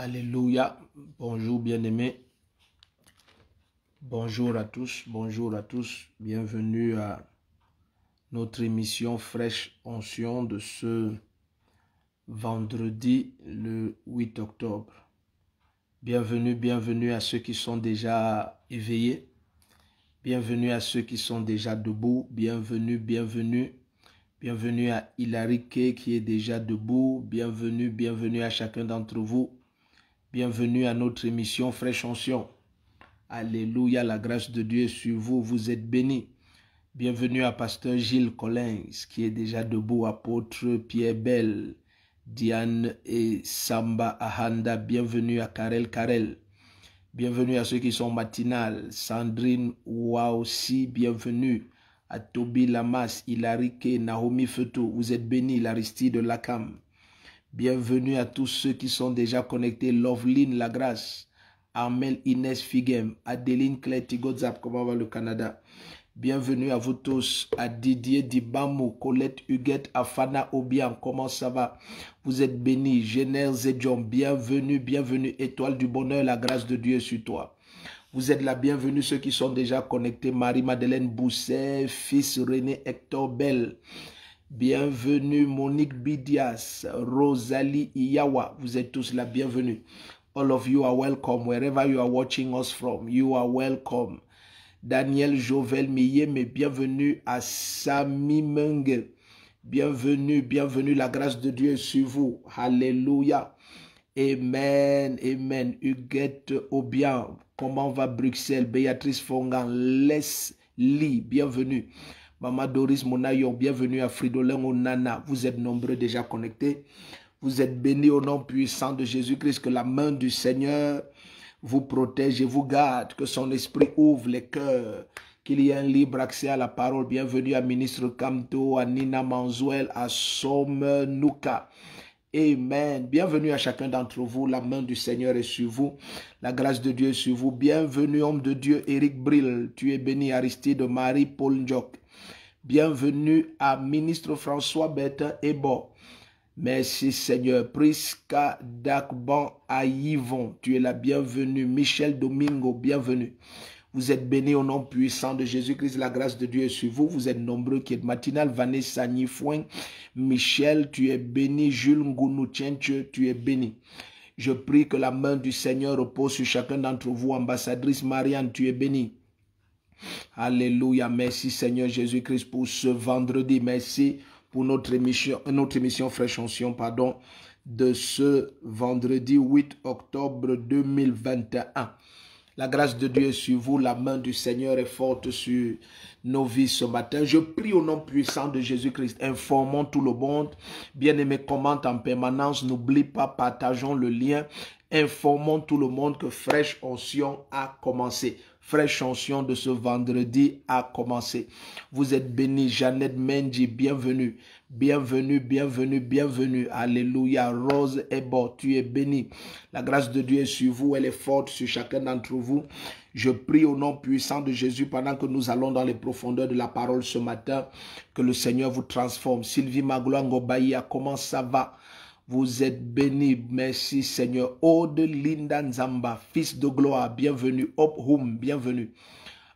Alléluia. Bonjour bien-aimés. Bonjour à tous. Bonjour à tous. Bienvenue à notre émission Fraîche Onction de ce vendredi le 8 octobre. Bienvenue, bienvenue à ceux qui sont déjà éveillés. Bienvenue à ceux qui sont déjà debout. Bienvenue, bienvenue. Bienvenue à Hilary qui est déjà debout. Bienvenue, bienvenue à chacun d'entre vous. Bienvenue à notre émission Fraîche Chanson. Alléluia, la grâce de Dieu est sur vous, vous êtes bénis. Bienvenue à Pasteur Gilles Collins, qui est déjà debout, apôtre Pierre Bell, Diane et Samba Ahanda. Bienvenue à Karel Karel. Bienvenue à ceux qui sont matinales. Sandrine Waosi, bienvenue. À Toby Lamas, Ilarike, Naomi Feto, vous êtes bénis, l'Aristide Lacam. Bienvenue à tous ceux qui sont déjà connectés. Loveline grâce, Amel, Inès Figuem, Adeline Tigo, Godzap, comment va le Canada Bienvenue à vous tous, à Didier Dibamou, Colette Huguette, Afana Obian, comment ça va Vous êtes bénis, Génère Zedjon, bienvenue, bienvenue, étoile du bonheur, la grâce de Dieu sur toi. Vous êtes la bienvenue, ceux qui sont déjà connectés, Marie-Madeleine Bousset, fils René Hector Bell, Bienvenue Monique Bidias, Rosalie Iyawa. Vous êtes tous là, bienvenue. All of you are welcome. Wherever you are watching us from, you are welcome. Daniel Jovel Miyeme, bienvenue à Sami Menge. Bienvenue, bienvenue. La grâce de Dieu est sur vous. Alléluia. Amen, amen. Huguette Obien, comment va Bruxelles? Béatrice Fongan, Leslie, bienvenue. Maman Doris Monayon, bienvenue à Fridolin Nana. Vous êtes nombreux déjà connectés. Vous êtes bénis au nom puissant de Jésus-Christ. Que la main du Seigneur vous protège et vous garde. Que son esprit ouvre les cœurs. Qu'il y ait un libre accès à la parole. Bienvenue à Ministre Kamto, à Nina Manzuel, à Somme Amen. Bienvenue à chacun d'entre vous. La main du Seigneur est sur vous. La grâce de Dieu est sur vous. Bienvenue, homme de Dieu, Eric Brill. Tu es béni, Aristide, Marie, Paul Njok. Bienvenue à ministre François Bertin Ebo. Merci Seigneur. Prisca d'Akban à tu es la bienvenue. Michel Domingo, bienvenue. Vous êtes bénis au nom puissant de Jésus-Christ. La grâce de Dieu est sur vous. Vous êtes nombreux qui êtes matinal. Vanessa Nifouin, Michel, tu es béni. Jules Ngounou tu es béni. Je prie que la main du Seigneur repose sur chacun d'entre vous. Ambassadrice Marianne, tu es bénie. Alléluia. Merci Seigneur Jésus-Christ pour ce vendredi. Merci pour notre émission, notre émission pardon, de ce vendredi 8 octobre 2021. La grâce de Dieu est sur vous, la main du Seigneur est forte sur nos vies ce matin. Je prie au nom puissant de Jésus-Christ. Informons tout le monde. bien aimé commente en permanence. N'oublie pas, partageons le lien. Informons tout le monde que Fraîche Onction a commencé. Fraîche chanson de ce vendredi a commencé. Vous êtes bénis, Jeannette Mendy, bienvenue. Bienvenue, bienvenue, bienvenue. Alléluia. Rose et tu es béni. La grâce de Dieu est sur vous, elle est forte sur chacun d'entre vous. Je prie au nom puissant de Jésus pendant que nous allons dans les profondeurs de la parole ce matin, que le Seigneur vous transforme. Sylvie Magloangobaïa, comment ça va? Vous êtes béni, Merci Seigneur. Ode Linda Nzamba, fils de gloire. Bienvenue. Op Hum, bienvenue.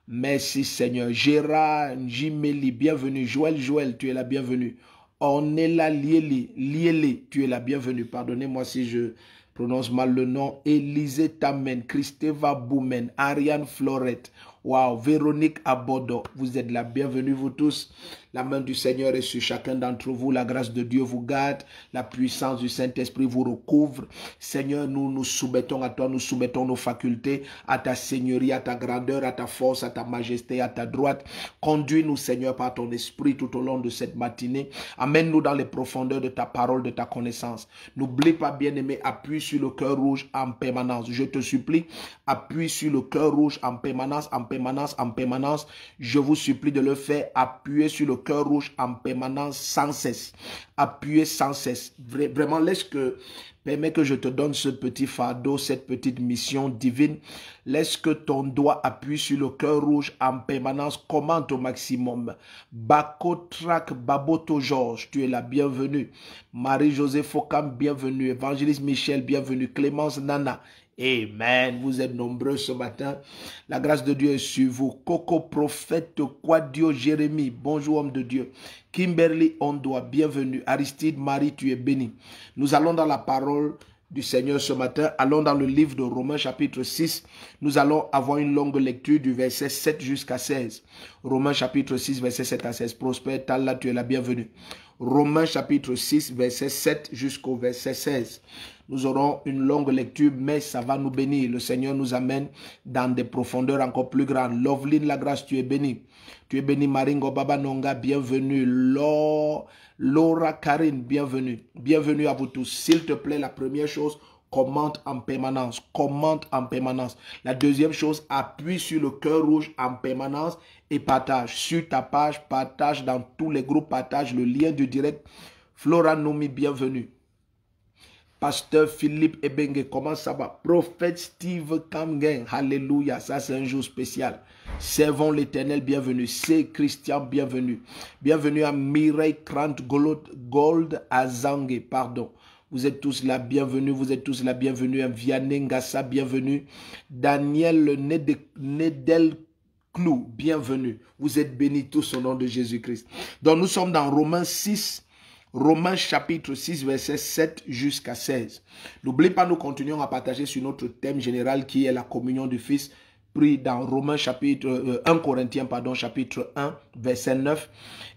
Merci Seigneur. Gérard Jimeli, bienvenue. Joël Joël, tu es la bienvenue. Ornella Lieli, Lieli, tu es la bienvenue. Pardonnez-moi si je prononce mal le nom. Élisée Tamen, Christeva Boumen, Ariane Florette, Wow! Véronique Abodo, vous êtes là. bienvenue, vous tous. La main du Seigneur est sur chacun d'entre vous. La grâce de Dieu vous garde. La puissance du Saint-Esprit vous recouvre. Seigneur, nous nous soumettons à toi, nous soumettons nos facultés, à ta seigneurie, à ta grandeur, à ta force, à ta majesté, à ta droite. Conduis-nous, Seigneur, par ton esprit tout au long de cette matinée. Amène-nous dans les profondeurs de ta parole, de ta connaissance. N'oublie pas, bien-aimé, appuie sur le cœur rouge en permanence. Je te supplie, appuie sur le cœur rouge en permanence, en permanence permanence, en permanence. Je vous supplie de le faire. Appuyez sur le cœur rouge en permanence, sans cesse. Appuyez sans cesse. vraiment, laisse que permet que je te donne ce petit fardeau, cette petite mission divine. Laisse que ton doigt appuie sur le cœur rouge en permanence. Commente au maximum. Bako Trak Baboto Georges, tu es la bienvenue. Marie-Josée Focam, bienvenue. Évangéliste Michel, bienvenue. Clémence Nana, Amen. Vous êtes nombreux ce matin. La grâce de Dieu est sur vous. Coco prophète Dieu? Jérémie. Bonjour homme de Dieu. Kimberly on doit bienvenue. Aristide Marie, tu es bénie. Nous allons dans la parole du Seigneur ce matin. Allons dans le livre de Romains chapitre 6. Nous allons avoir une longue lecture du verset 7 jusqu'à 16. Romains chapitre 6, verset 7 à 16. Prosper, Talla, tu es la bienvenue. Romains chapitre 6, verset 7 jusqu'au verset 16. Nous aurons une longue lecture, mais ça va nous bénir. Le Seigneur nous amène dans des profondeurs encore plus grandes. Loveline, la grâce, tu es bénie. Tu es bénie, Maringo Baba Nonga, bienvenue. Laura Karine, bienvenue. Bienvenue à vous tous. S'il te plaît, la première chose, commente en permanence, commente en permanence. La deuxième chose, appuie sur le cœur rouge en permanence et partage sur ta page, partage dans tous les groupes, partage le lien du direct. Flora Nomi, bienvenue. Pasteur Philippe Ebengue, comment ça va? Prophète Steve Kamgen, alléluia, ça c'est un jour spécial. Servons l'éternel, bienvenue. C'est Christian, bienvenue. Bienvenue à Mireille Krant Gold Azange pardon. Vous êtes tous là, bienvenue, vous êtes tous la bienvenue. Vianney Ngassa, bienvenue. Daniel Nedel nous, bienvenue. Vous êtes bénis tous au nom de Jésus-Christ. Donc nous sommes dans Romains 6, Romains chapitre 6, verset 7 jusqu'à 16. N'oubliez pas, nous continuons à partager sur notre thème général qui est la communion du Fils pris dans Romains chapitre 1 euh, Corinthiens pardon chapitre 1 verset 9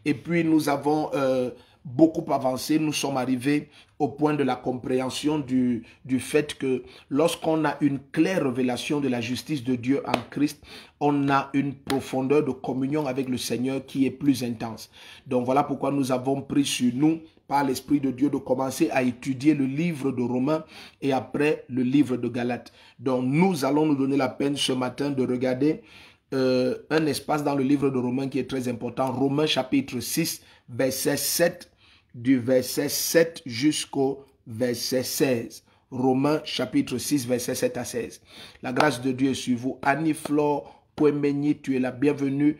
et puis nous avons euh, beaucoup avancé nous sommes arrivés au point de la compréhension du, du fait que lorsqu'on a une claire révélation de la justice de Dieu en Christ, on a une profondeur de communion avec le Seigneur qui est plus intense. Donc voilà pourquoi nous avons pris sur nous par l'Esprit de Dieu de commencer à étudier le livre de Romains et après le livre de Galates. Donc nous allons nous donner la peine ce matin de regarder euh, un espace dans le livre de Romains qui est très important. Romains chapitre 6, verset 7 du verset 7 jusqu'au verset 16. Romains chapitre 6, verset 7 à 16. La grâce de Dieu est sur vous. Annie Flore Poemeni, tu es la bienvenue.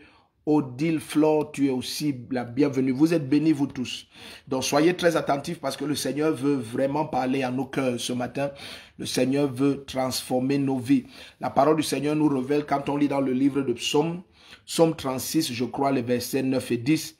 Odile Flore, tu es aussi la bienvenue. Vous êtes bénis, vous tous. Donc, soyez très attentifs parce que le Seigneur veut vraiment parler à nos cœurs ce matin. Le Seigneur veut transformer nos vies. La parole du Seigneur nous révèle quand on lit dans le livre de Psaume, Psaume 36, je crois, les versets 9 et 10.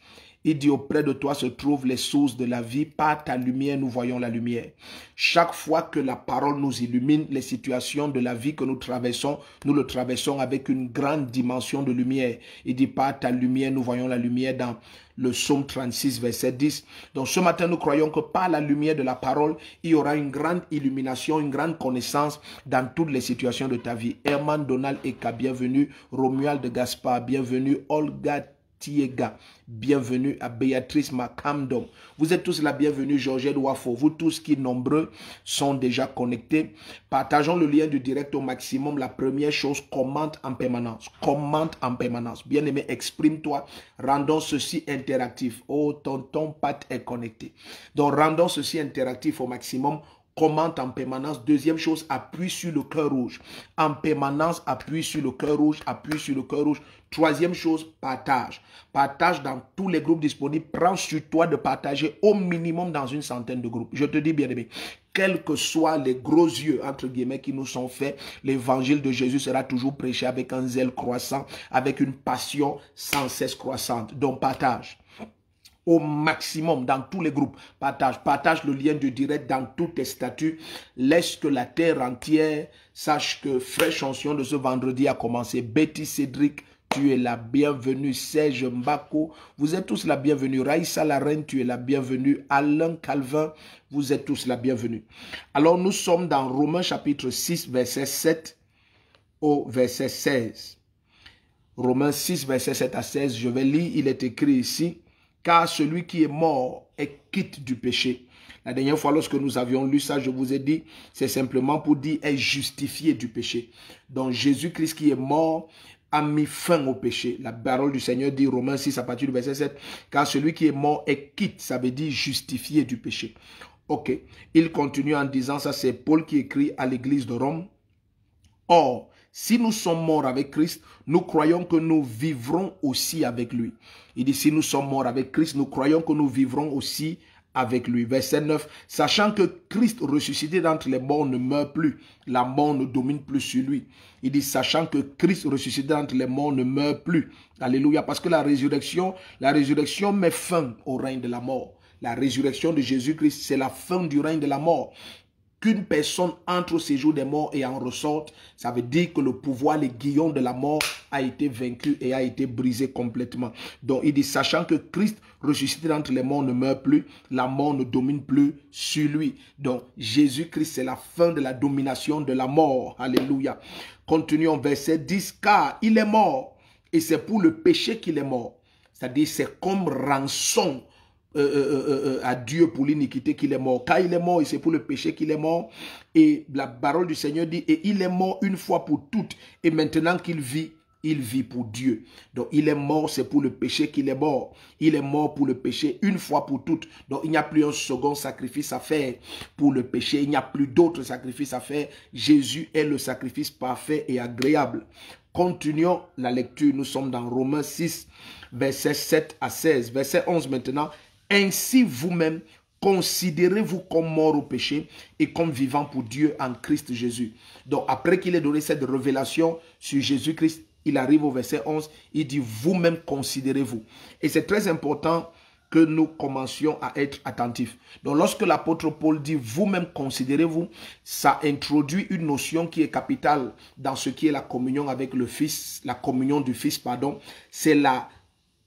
Il dit, auprès de toi se trouvent les sources de la vie. Par ta lumière, nous voyons la lumière. Chaque fois que la parole nous illumine les situations de la vie que nous traversons, nous le traversons avec une grande dimension de lumière. Il dit, par ta lumière, nous voyons la lumière dans le psaume 36, verset 10. Donc ce matin, nous croyons que par la lumière de la parole, il y aura une grande illumination, une grande connaissance dans toutes les situations de ta vie. Herman Donald Eka, bienvenue. Romuald de Gaspard, bienvenue. Olga Tiega. Bienvenue à Béatrice Macamdom. Vous êtes tous la bienvenue, Georgette Wafo. Vous tous qui nombreux sont déjà connectés. Partageons le lien du direct au maximum. La première chose, commente en permanence. Commente en permanence. Bien-aimé, exprime-toi. Rendons ceci interactif. Oh, ton, Pat est connecté. Donc, rendons ceci interactif au maximum commente en permanence. Deuxième chose, appuie sur le cœur rouge. En permanence, appuie sur le cœur rouge, appuie sur le cœur rouge. Troisième chose, partage. Partage dans tous les groupes disponibles. Prends sur toi de partager au minimum dans une centaine de groupes. Je te dis bien aimé, quels que soient les gros yeux, entre guillemets, qui nous sont faits, l'évangile de Jésus sera toujours prêché avec un zèle croissant, avec une passion sans cesse croissante. Donc partage au maximum dans tous les groupes. Partage, partage le lien de direct dans tous tes statuts. Laisse que la terre entière sache que Fraîche Chanson de ce vendredi a commencé. Betty Cédric, tu es la bienvenue. Serge Mbako, vous êtes tous la bienvenue. Raïssa la reine, tu es la bienvenue. Alain Calvin, vous êtes tous la bienvenue. Alors nous sommes dans Romains chapitre 6, verset 7 au verset 16. Romains 6, verset 7 à 16, je vais lire, il est écrit ici car celui qui est mort est quitte du péché. La dernière fois, lorsque nous avions lu ça, je vous ai dit, c'est simplement pour dire est justifié du péché. Donc Jésus-Christ qui est mort a mis fin au péché. La parole du Seigneur dit, Romains 6 à partir du verset 7, car celui qui est mort est quitte, ça veut dire justifié du péché. Ok, il continue en disant ça, c'est Paul qui écrit à l'église de Rome. Or, si nous sommes morts avec Christ, nous croyons que nous vivrons aussi avec lui. Il dit, si nous sommes morts avec Christ, nous croyons que nous vivrons aussi avec lui. Verset 9, sachant que Christ ressuscité d'entre les morts ne meurt plus, la mort ne domine plus sur lui. Il dit, sachant que Christ ressuscité d'entre les morts ne meurt plus. Alléluia, parce que la résurrection, la résurrection met fin au règne de la mort. La résurrection de Jésus-Christ, c'est la fin du règne de la mort personne entre au séjour des morts et en ressorte, ça veut dire que le pouvoir, les guillon de la mort a été vaincu et a été brisé complètement. Donc il dit, sachant que Christ ressuscité d'entre les morts ne meurt plus, la mort ne domine plus sur lui. Donc Jésus-Christ, c'est la fin de la domination de la mort. Alléluia. Continuons verset 10, car il est mort et c'est pour le péché qu'il est mort. C'est-à-dire, c'est comme rançon euh, euh, euh, à Dieu pour l'iniquité qu'il est mort. Car il est mort c'est pour le péché qu'il est mort. Et la parole du Seigneur dit, et il est mort une fois pour toutes. Et maintenant qu'il vit, il vit pour Dieu. Donc il est mort, c'est pour le péché qu'il est mort. Il est mort pour le péché une fois pour toutes. Donc il n'y a plus un second sacrifice à faire pour le péché. Il n'y a plus d'autres sacrifices à faire. Jésus est le sacrifice parfait et agréable. Continuons la lecture. Nous sommes dans Romains 6, versets 7 à 16. Verset 11 maintenant. Ainsi vous-même, considérez-vous comme mort au péché et comme vivant pour Dieu en Christ Jésus. Donc après qu'il ait donné cette révélation sur Jésus-Christ, il arrive au verset 11, il dit vous-même considérez-vous. Et c'est très important que nous commencions à être attentifs. Donc lorsque l'apôtre Paul dit vous-même considérez-vous, ça introduit une notion qui est capitale dans ce qui est la communion avec le Fils, la communion du Fils, pardon. C'est la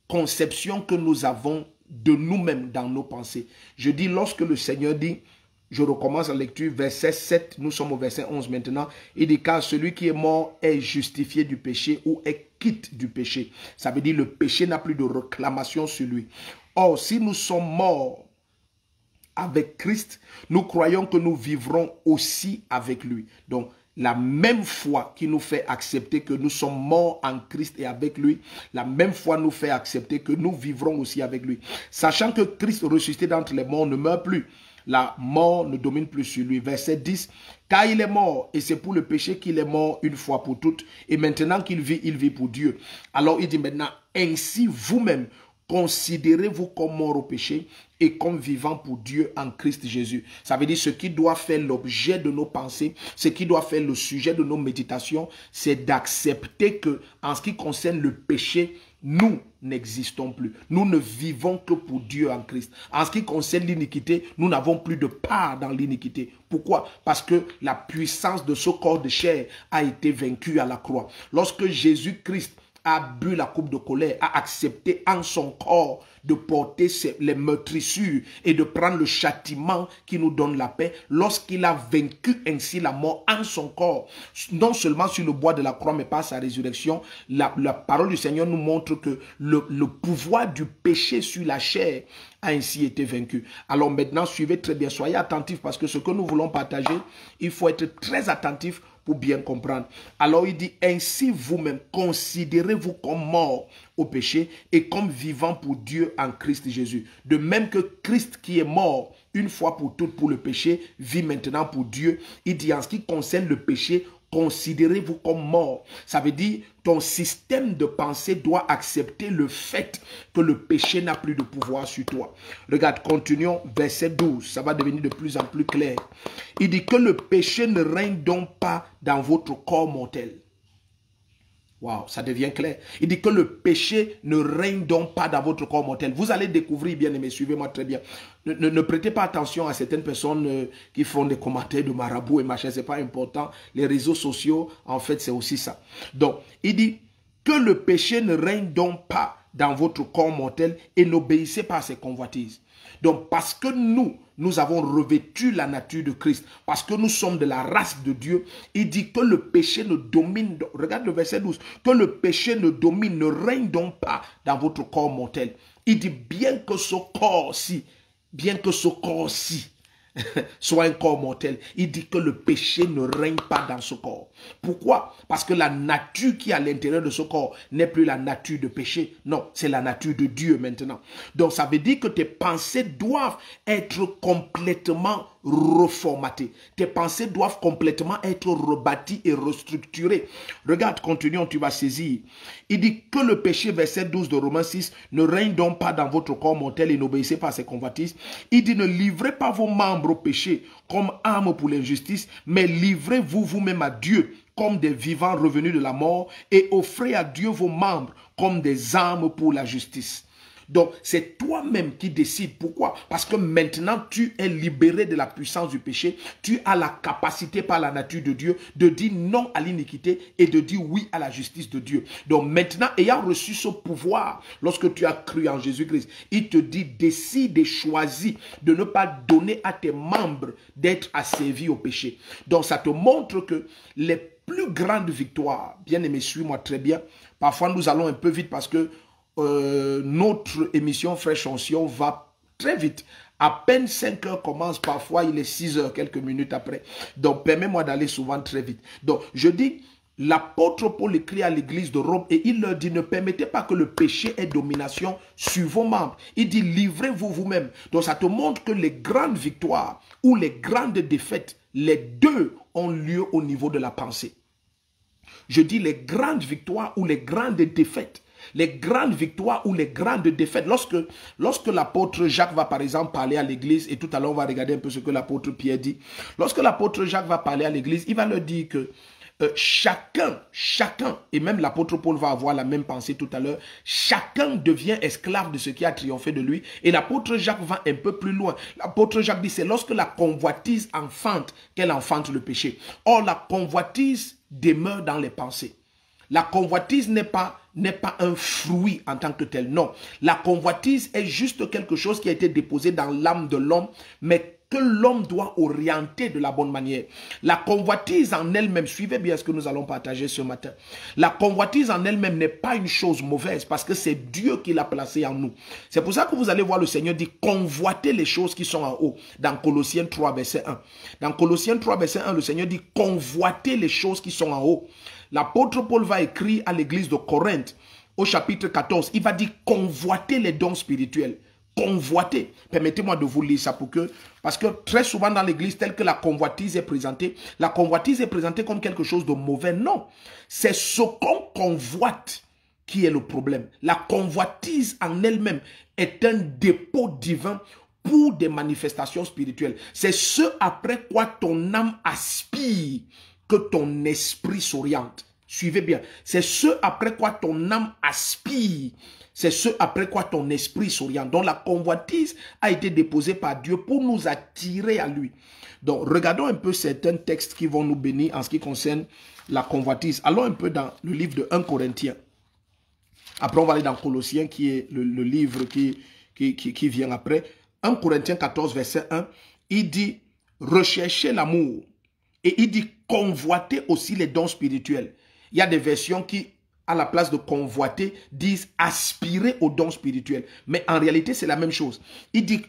conception que nous avons de nous-mêmes dans nos pensées. Je dis, lorsque le Seigneur dit, je recommence la lecture, verset 7, nous sommes au verset 11 maintenant. Il dit, car celui qui est mort est justifié du péché ou est quitte du péché. Ça veut dire le péché n'a plus de réclamation sur lui. Or, si nous sommes morts avec Christ, nous croyons que nous vivrons aussi avec lui. Donc, la même foi qui nous fait accepter que nous sommes morts en Christ et avec lui, la même foi nous fait accepter que nous vivrons aussi avec lui. Sachant que Christ ressuscité d'entre les morts ne meurt plus, la mort ne domine plus sur lui. Verset 10, car il est mort, et c'est pour le péché qu'il est mort une fois pour toutes, et maintenant qu'il vit, il vit pour Dieu. Alors il dit maintenant, ainsi vous-même, Considérez-vous comme mort au péché et comme vivant pour Dieu en Christ Jésus. Ça veut dire ce qui doit faire l'objet de nos pensées, ce qui doit faire le sujet de nos méditations, c'est d'accepter que en ce qui concerne le péché, nous n'existons plus. Nous ne vivons que pour Dieu en Christ. En ce qui concerne l'iniquité, nous n'avons plus de part dans l'iniquité. Pourquoi Parce que la puissance de ce corps de chair a été vaincue à la croix. Lorsque Jésus-Christ a bu la coupe de colère, a accepté en son corps de porter les meurtrissures et de prendre le châtiment qui nous donne la paix, lorsqu'il a vaincu ainsi la mort en son corps, non seulement sur le bois de la croix, mais par sa résurrection, la, parole du Seigneur nous montre que le, pouvoir du péché sur la chair a ainsi été vaincu. Alors maintenant, suivez très bien, soyez attentifs parce que ce que nous voulons partager, il faut être très attentif bien comprendre. Alors il dit, ainsi vous-même, considérez-vous comme mort au péché et comme vivant pour Dieu en Christ Jésus. De même que Christ qui est mort une fois pour toutes pour le péché, vit maintenant pour Dieu. Il dit, en ce qui concerne le péché, considérez-vous comme mort. Ça veut dire, ton système de pensée doit accepter le fait que le péché n'a plus de pouvoir sur toi. Regarde, continuons, verset 12, ça va devenir de plus en plus clair. Il dit que le péché ne règne donc pas dans votre corps mortel. Waouh, ça devient clair. Il dit que le péché ne règne donc pas dans votre corps mortel. Vous allez découvrir, bien aimé, suivez-moi très bien. Ne, ne, prêtez pas attention à certaines personnes euh, qui font des commentaires de marabout et machin, c'est pas important. Les réseaux sociaux, en fait, c'est aussi ça. Donc, il dit que le péché ne règne donc pas dans votre corps mortel et n'obéissez pas à ses convoitises. Donc parce que nous, nous avons revêtu la nature de Christ, parce que nous sommes de la race de Dieu, il dit que le péché ne domine, regarde le verset 12, que le péché ne domine, ne règne donc pas dans votre corps mortel. Il dit bien que ce corps-ci, bien que ce corps-ci, soit un corps mortel. Il dit que le péché ne règne pas dans ce corps. Pourquoi Parce que la nature qui est à l'intérieur de ce corps n'est plus la nature de péché. Non, c'est la nature de Dieu maintenant. Donc ça veut dire que tes pensées doivent être complètement reformaté. Tes pensées doivent complètement être rebâties et restructurées. Regarde, continuons, tu vas saisir. Il dit que le péché, verset 12 de Romains 6, ne règne donc pas dans votre corps mortel et n'obéissez pas à ses convoitises. Il dit ne livrez pas vos membres au péché comme arme pour l'injustice, mais livrez-vous vous-même à Dieu comme des vivants revenus de la mort et offrez à Dieu vos membres comme des armes pour la justice. Donc, c'est toi-même qui décides. Pourquoi Parce que maintenant, tu es libéré de la puissance du péché. Tu as la capacité par la nature de Dieu de dire non à l'iniquité et de dire oui à la justice de Dieu. Donc, maintenant, ayant reçu ce pouvoir, lorsque tu as cru en Jésus-Christ, il te dit, décide et choisis de ne pas donner à tes membres d'être asservis au péché. Donc, ça te montre que les plus grandes victoires, bien aimé, suis-moi très bien. Parfois, nous allons un peu vite parce que euh, notre émission Fraîche Chanson va très vite. À peine 5 heures commence, parfois il est 6 heures, quelques minutes après. Donc, permets-moi d'aller souvent très vite. Donc, je dis, l'apôtre Paul écrit à l'église de Rome et il leur dit, ne permettez pas que le péché ait domination sur vos membres. Il dit, livrez-vous vous-même. Donc, ça te montre que les grandes victoires ou les grandes défaites, les deux ont lieu au niveau de la pensée. Je dis les grandes victoires ou les grandes défaites les grandes victoires ou les grandes défaites. Lorsque, lorsque l'apôtre Jacques va par exemple parler à l'église, et tout à l'heure on va regarder un peu ce que l'apôtre Pierre dit, lorsque l'apôtre Jacques va parler à l'église, il va leur dire que euh, chacun, chacun, et même l'apôtre Paul va avoir la même pensée tout à l'heure, chacun devient esclave de ce qui a triomphé de lui. Et l'apôtre Jacques va un peu plus loin. L'apôtre Jacques dit, c'est lorsque la convoitise enfante qu'elle enfante le péché. Or, la convoitise demeure dans les pensées. La convoitise n'est pas n'est pas un fruit en tant que tel. Non, la convoitise est juste quelque chose qui a été déposé dans l'âme de l'homme, mais que l'homme doit orienter de la bonne manière. La convoitise en elle-même, suivez bien ce que nous allons partager ce matin. La convoitise en elle-même n'est pas une chose mauvaise parce que c'est Dieu qui l'a placée en nous. C'est pour ça que vous allez voir le Seigneur dit convoiter les choses qui sont en haut dans Colossiens 3 verset 1. Dans Colossiens 3 verset 1, le Seigneur dit convoiter les choses qui sont en haut l'apôtre Paul va écrire à l'église de Corinthe au chapitre 14. Il va dire convoiter les dons spirituels. Convoiter. Permettez-moi de vous lire ça pour que... Parce que très souvent dans l'église, telle que la convoitise est présentée, la convoitise est présentée comme quelque chose de mauvais. Non. C'est ce qu'on convoite qui est le problème. La convoitise en elle-même est un dépôt divin pour des manifestations spirituelles. C'est ce après quoi ton âme aspire que ton esprit s'oriente. Suivez bien. C'est ce après quoi ton âme aspire. C'est ce après quoi ton esprit s'oriente. Donc la convoitise a été déposée par Dieu pour nous attirer à lui. Donc regardons un peu certains textes qui vont nous bénir en ce qui concerne la convoitise. Allons un peu dans le livre de 1 Corinthiens. Après, on va aller dans Colossiens qui est le, livre qui, qui, qui vient après. 1 Corinthiens 14, verset 1, il dit « Recherchez l'amour » et il dit « Convoitez aussi les dons spirituels » Il y a des versions qui, à la place de convoiter, disent aspirer aux dons spirituels. Mais en réalité, c'est la même chose. Il dit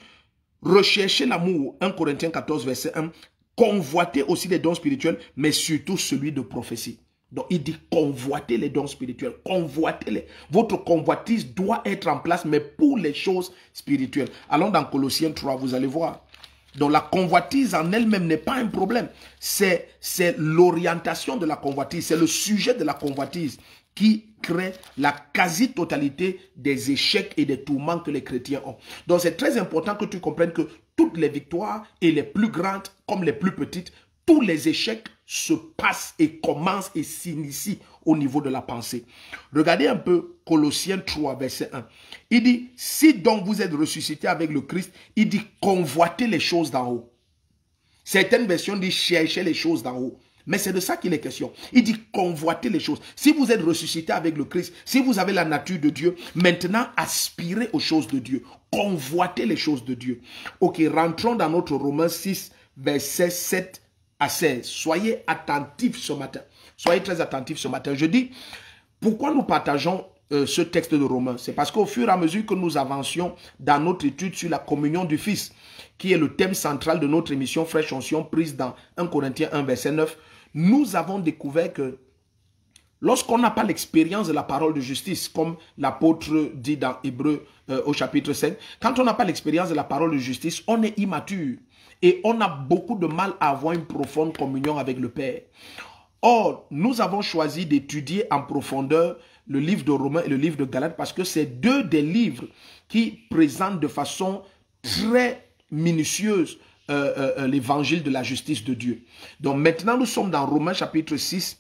rechercher l'amour, 1 Corinthiens 14, verset 1, convoiter aussi les dons spirituels, mais surtout celui de prophétie. Donc il dit convoiter les dons spirituels, convoitez-les. Votre convoitise doit être en place, mais pour les choses spirituelles. Allons dans Colossiens 3, vous allez voir. Donc la convoitise en elle-même n'est pas un problème. C'est l'orientation de la convoitise, c'est le sujet de la convoitise qui crée la quasi-totalité des échecs et des tourments que les chrétiens ont. Donc c'est très important que tu comprennes que toutes les victoires, et les plus grandes comme les plus petites, tous les échecs se passent et commencent et s'initient au niveau de la pensée. Regardez un peu Colossiens 3, verset 1. Il dit, si donc vous êtes ressuscité avec le Christ, il dit, convoitez les choses d'en haut. Certaines versions disent, cherchez les choses d'en haut. Mais c'est de ça qu'il est question. Il dit convoitez les choses. Si vous êtes ressuscité avec le Christ, si vous avez la nature de Dieu, maintenant aspirez aux choses de Dieu. Convoitez les choses de Dieu. Ok, rentrons dans notre Romains 6, verset 7 à 16. Soyez attentifs ce matin. Soyez très attentifs ce matin. Je dis, pourquoi nous partageons euh, ce texte de Romains C'est parce qu'au fur et à mesure que nous avancions dans notre étude sur la communion du Fils, qui est le thème central de notre émission Fraîche Onction prise dans 1 Corinthiens 1, verset 9, nous avons découvert que lorsqu'on n'a pas l'expérience de la parole de justice, comme l'apôtre dit dans Hébreu euh, au chapitre 5, quand on n'a pas l'expérience de la parole de justice, on est immature et on a beaucoup de mal à avoir une profonde communion avec le Père. Or, nous avons choisi d'étudier en profondeur le livre de Romains et le livre de Galates parce que c'est deux des livres qui présentent de façon très minutieuse euh, euh, euh, l'évangile de la justice de Dieu. Donc maintenant, nous sommes dans Romains chapitre 6.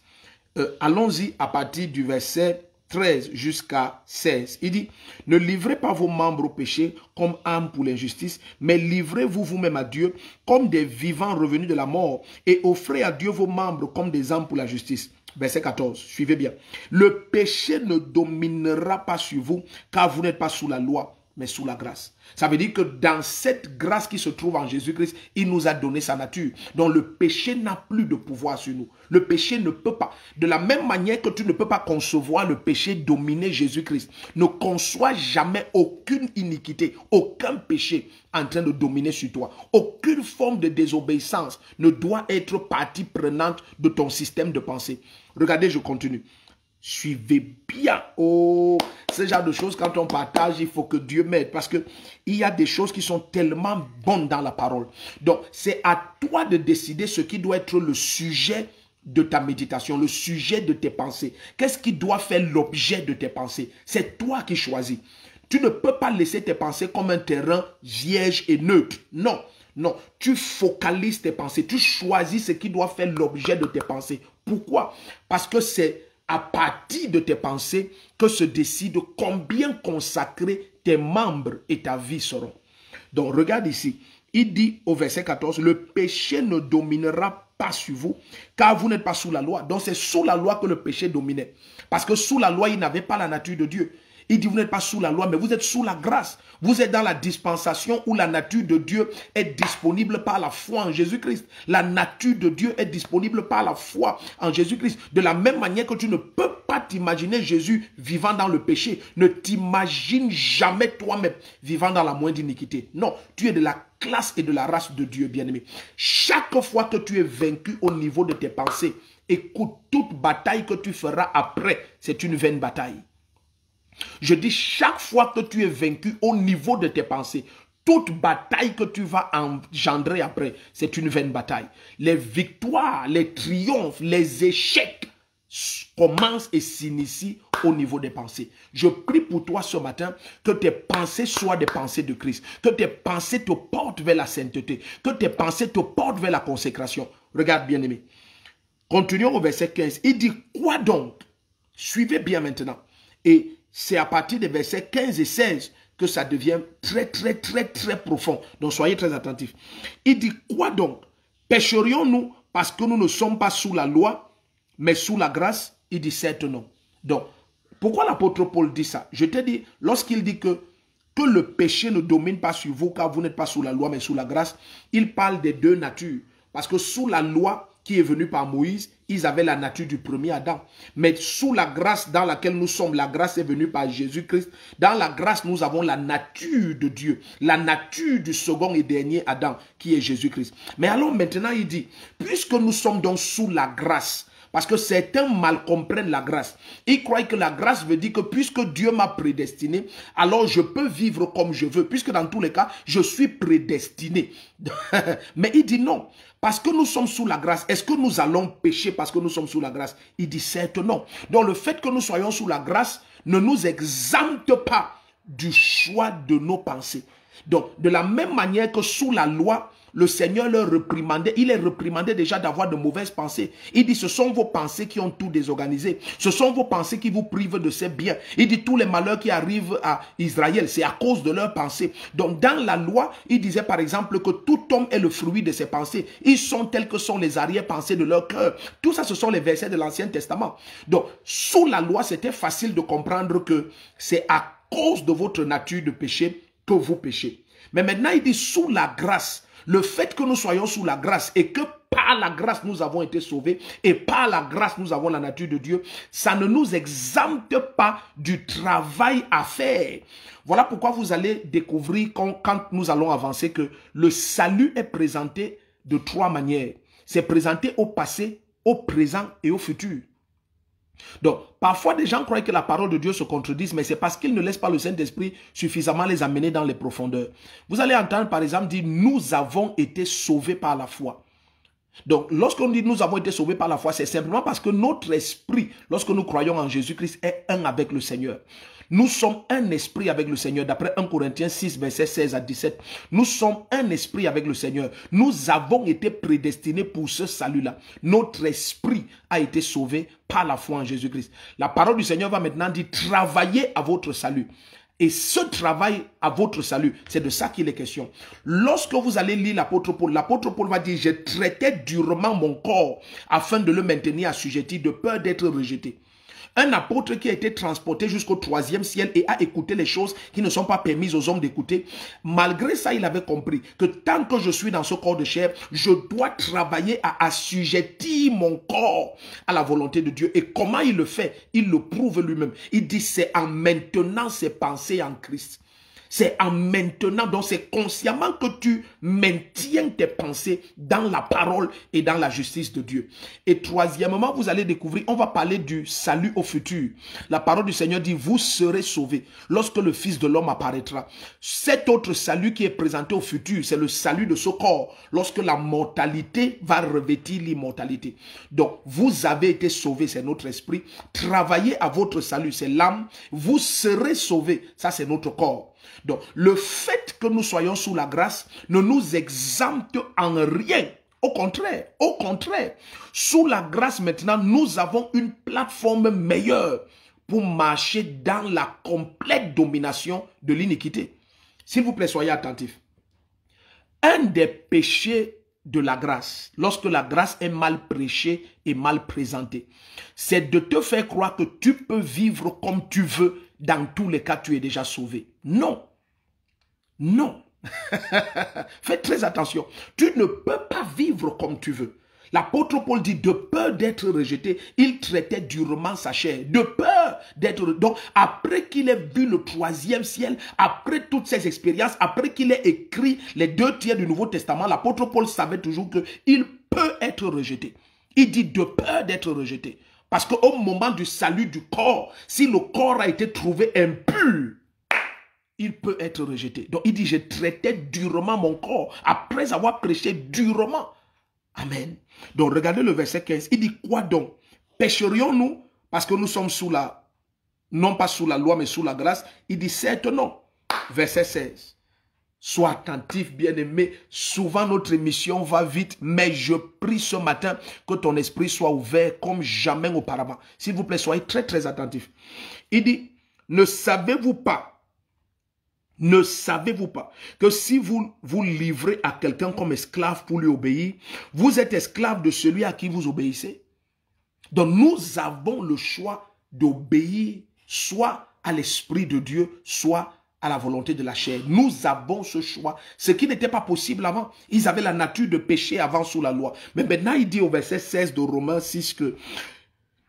Allons-y à partir du verset 13 jusqu'à 16. Il dit, ne livrez pas vos membres au péché comme âme pour l'injustice, mais livrez-vous vous-même à Dieu comme des vivants revenus de la mort et offrez à Dieu vos membres comme des âmes pour la justice. Verset 14, suivez bien. Le péché ne dominera pas sur vous car vous n'êtes pas sous la loi, mais sous la grâce. Ça veut dire que dans cette grâce qui se trouve en Jésus-Christ, il nous a donné sa nature, dont le péché n'a plus de pouvoir sur nous. Le péché ne peut pas. De la même manière que tu ne peux pas concevoir le péché dominer Jésus-Christ, ne conçois jamais aucune iniquité, aucun péché en train de dominer sur toi. Aucune forme de désobéissance ne doit être partie prenante de ton système de pensée. Regardez, je continue. Suivez bien. Oh, ce genre de choses, quand on partage, il faut que Dieu m'aide. Parce que il y a des choses qui sont tellement bonnes dans la parole. Donc, c'est à toi de décider ce qui doit être le sujet de ta méditation, le sujet de tes pensées. Qu'est-ce qui doit faire l'objet de tes pensées C'est toi qui choisis. Tu ne peux pas laisser tes pensées comme un terrain vierge et neutre. Non, non. Tu focalises tes pensées. Tu choisis ce qui doit faire l'objet de tes pensées. Pourquoi Parce que c'est à partir de tes pensées que se décide combien consacrés tes membres et ta vie seront. Donc regarde ici, il dit au verset 14, le péché ne dominera pas sur vous, car vous n'êtes pas sous la loi. Donc c'est sous la loi que le péché dominait. Parce que sous la loi, il n'avait pas la nature de Dieu. Il dit, vous n'êtes pas sous la loi, mais vous êtes sous la grâce. Vous êtes dans la dispensation où la nature de Dieu est disponible par la foi en Jésus-Christ. La nature de Dieu est disponible par la foi en Jésus-Christ. De la même manière que tu ne peux pas t'imaginer Jésus vivant dans le péché. Ne t'imagine jamais toi-même vivant dans la moindre iniquité. Non, tu es de la classe et de la race de Dieu, bien-aimé. Chaque fois que tu es vaincu au niveau de tes pensées, écoute, toute bataille que tu feras après, c'est une vaine bataille. Je dis chaque fois que tu es vaincu au niveau de tes pensées, toute bataille que tu vas engendrer après, c'est une vaine bataille. Les victoires, les triomphes, les échecs commencent et s'initient au niveau des pensées. Je prie pour toi ce matin que tes pensées soient des pensées de Christ, que tes pensées te portent vers la sainteté, que tes pensées te portent vers la consécration. Regarde bien aimé. Continuons au verset 15. Il dit, quoi donc Suivez bien maintenant. Et c'est à partir des versets 15 et 16 que ça devient très, très, très, très profond. Donc, soyez très attentifs. Il dit, quoi donc pêcherions nous parce que nous ne sommes pas sous la loi, mais sous la grâce Il dit, certes non. Donc, pourquoi l'apôtre Paul dit ça Je te dis, lorsqu'il dit que, que le péché ne domine pas sur vous, car vous n'êtes pas sous la loi, mais sous la grâce, il parle des deux natures. Parce que sous la loi qui est venue par Moïse, ils avaient la nature du premier Adam. Mais sous la grâce dans laquelle nous sommes, la grâce est venue par Jésus-Christ. Dans la grâce, nous avons la nature de Dieu, la nature du second et dernier Adam, qui est Jésus-Christ. Mais allons maintenant, il dit, puisque nous sommes donc sous la grâce, parce que certains mal comprennent la grâce. Ils croient que la grâce veut dire que puisque Dieu m'a prédestiné, alors je peux vivre comme je veux. Puisque dans tous les cas, je suis prédestiné. Mais il dit non. Parce que nous sommes sous la grâce, est-ce que nous allons pécher parce que nous sommes sous la grâce Il dit certes non. Donc le fait que nous soyons sous la grâce ne nous exempte pas du choix de nos pensées. Donc de la même manière que sous la loi, le Seigneur leur reprimandait. Il les reprimandait déjà d'avoir de mauvaises pensées. Il dit, ce sont vos pensées qui ont tout désorganisé. Ce sont vos pensées qui vous privent de ces biens. Il dit, tous les malheurs qui arrivent à Israël, c'est à cause de leurs pensées. Donc, dans la loi, il disait par exemple que tout homme est le fruit de ses pensées. Ils sont tels que sont les arrière-pensées de leur cœur. Tout ça, ce sont les versets de l'Ancien Testament. Donc, sous la loi, c'était facile de comprendre que c'est à cause de votre nature de péché que vous péchez. Mais maintenant, il dit, sous la grâce, le fait que nous soyons sous la grâce et que par la grâce nous avons été sauvés et par la grâce nous avons la nature de Dieu, ça ne nous exempte pas du travail à faire. Voilà pourquoi vous allez découvrir quand, nous allons avancer que le salut est présenté de trois manières. C'est présenté au passé, au présent et au futur. Donc, parfois, des gens croient que la parole de Dieu se contredise, mais c'est parce qu'ils ne laissent pas le Saint-Esprit suffisamment les amener dans les profondeurs. Vous allez entendre, par exemple, dire, nous avons été sauvés par la foi. Donc, lorsqu'on dit nous avons été sauvés par la foi, c'est simplement parce que notre esprit, lorsque nous croyons en Jésus-Christ, est un avec le Seigneur. Nous sommes un esprit avec le Seigneur, d'après 1 Corinthiens 6, verset 16 à 17. Nous sommes un esprit avec le Seigneur. Nous avons été prédestinés pour ce salut-là. Notre esprit a été sauvé par la foi en Jésus-Christ. La parole du Seigneur va maintenant dire, travaillez à votre salut. Et ce travail à votre salut, c'est de ça qu'il est question. Lorsque vous allez lire l'apôtre Paul, l'apôtre Paul va dire, j'ai traité durement mon corps afin de le maintenir assujetti de peur d'être rejeté. Un apôtre qui a été transporté jusqu'au troisième ciel et a écouté les choses qui ne sont pas permises aux hommes d'écouter, malgré ça, il avait compris que tant que je suis dans ce corps de chair, je dois travailler à assujettir mon corps à la volonté de Dieu. Et comment il le fait Il le prouve lui-même. Il dit, c'est en maintenant ses pensées en Christ. C'est en maintenant, donc c'est consciemment que tu maintiens tes pensées dans la parole et dans la justice de Dieu. Et troisièmement, vous allez découvrir, on va parler du salut au futur. La parole du Seigneur dit, vous serez sauvés lorsque le Fils de l'homme apparaîtra. Cet autre salut qui est présenté au futur, c'est le salut de ce corps lorsque la mortalité va revêtir l'immortalité. Donc, vous avez été sauvés, c'est notre esprit. Travaillez à votre salut, c'est l'âme. Vous serez sauvés, ça c'est notre corps. Donc, le fait que nous soyons sous la grâce ne nous exempte en rien. Au contraire, au contraire, sous la grâce maintenant, nous avons une plateforme meilleure pour marcher dans la complète domination de l'iniquité. S'il vous plaît, soyez attentifs. Un des péchés de la grâce, lorsque la grâce est mal prêchée et mal présentée, c'est de te faire croire que tu peux vivre comme tu veux. Dans tous les cas, tu es déjà sauvé. Non. Non. Fais très attention. Tu ne peux pas vivre comme tu veux. L'apôtre Paul dit, de peur d'être rejeté, il traitait durement sa chair. De peur d'être... Donc, après qu'il ait vu le troisième ciel, après toutes ses expériences, après qu'il ait écrit les deux tiers du Nouveau Testament, l'apôtre Paul savait toujours qu'il peut être rejeté. Il dit, de peur d'être rejeté. Parce qu'au moment du salut du corps, si le corps a été trouvé impur, il peut être rejeté. Donc il dit, je traitais durement mon corps après avoir prêché durement. Amen. Donc regardez le verset 15. Il dit quoi donc pêcherions nous parce que nous sommes sous la, non pas sous la loi, mais sous la grâce Il dit certes non. Verset 16. Sois attentif, bien-aimé. Souvent, notre émission va vite, mais je prie ce matin que ton esprit soit ouvert comme jamais auparavant. S'il vous plaît, soyez très, très attentif. Il dit, ne savez-vous pas ne savez-vous pas que si vous vous livrez à quelqu'un comme esclave pour lui obéir, vous êtes esclave de celui à qui vous obéissez Donc nous avons le choix d'obéir soit à l'Esprit de Dieu, soit à la volonté de la chair. Nous avons ce choix, ce qui n'était pas possible avant. Ils avaient la nature de pécher avant sous la loi. Mais maintenant, il dit au verset 16 de Romains 6 que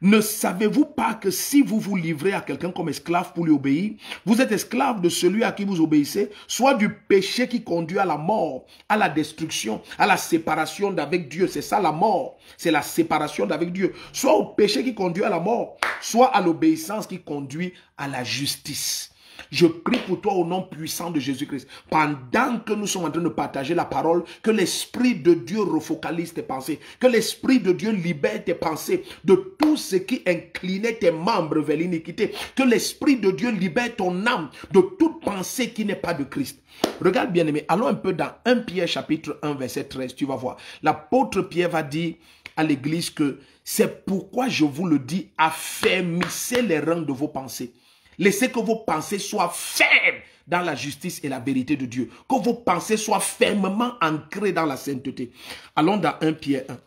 ne savez-vous pas que si vous vous livrez à quelqu'un comme esclave pour lui obéir, vous êtes esclave de celui à qui vous obéissez, soit du péché qui conduit à la mort, à la destruction, à la séparation d'avec Dieu. C'est ça la mort, c'est la séparation d'avec Dieu. Soit au péché qui conduit à la mort, soit à l'obéissance qui conduit à la justice. Je prie pour toi au nom puissant de Jésus-Christ. Pendant que nous sommes en train de partager la parole, que l'Esprit de Dieu refocalise tes pensées, que l'Esprit de Dieu libère tes pensées de tout ce qui inclinait tes membres vers l'iniquité, que l'Esprit de Dieu libère ton âme de toute pensée qui n'est pas de Christ. Regarde bien aimé, allons un peu dans 1 Pierre chapitre 1 verset 13, tu vas voir. L'apôtre Pierre va dire à l'église que c'est pourquoi je vous le dis, affermissez les rangs de vos pensées. Laissez que vos pensées soient fermes dans la justice et la vérité de Dieu. Que vos pensées soient fermement ancrées dans la sainteté. Allons dans 1 Pierre 1.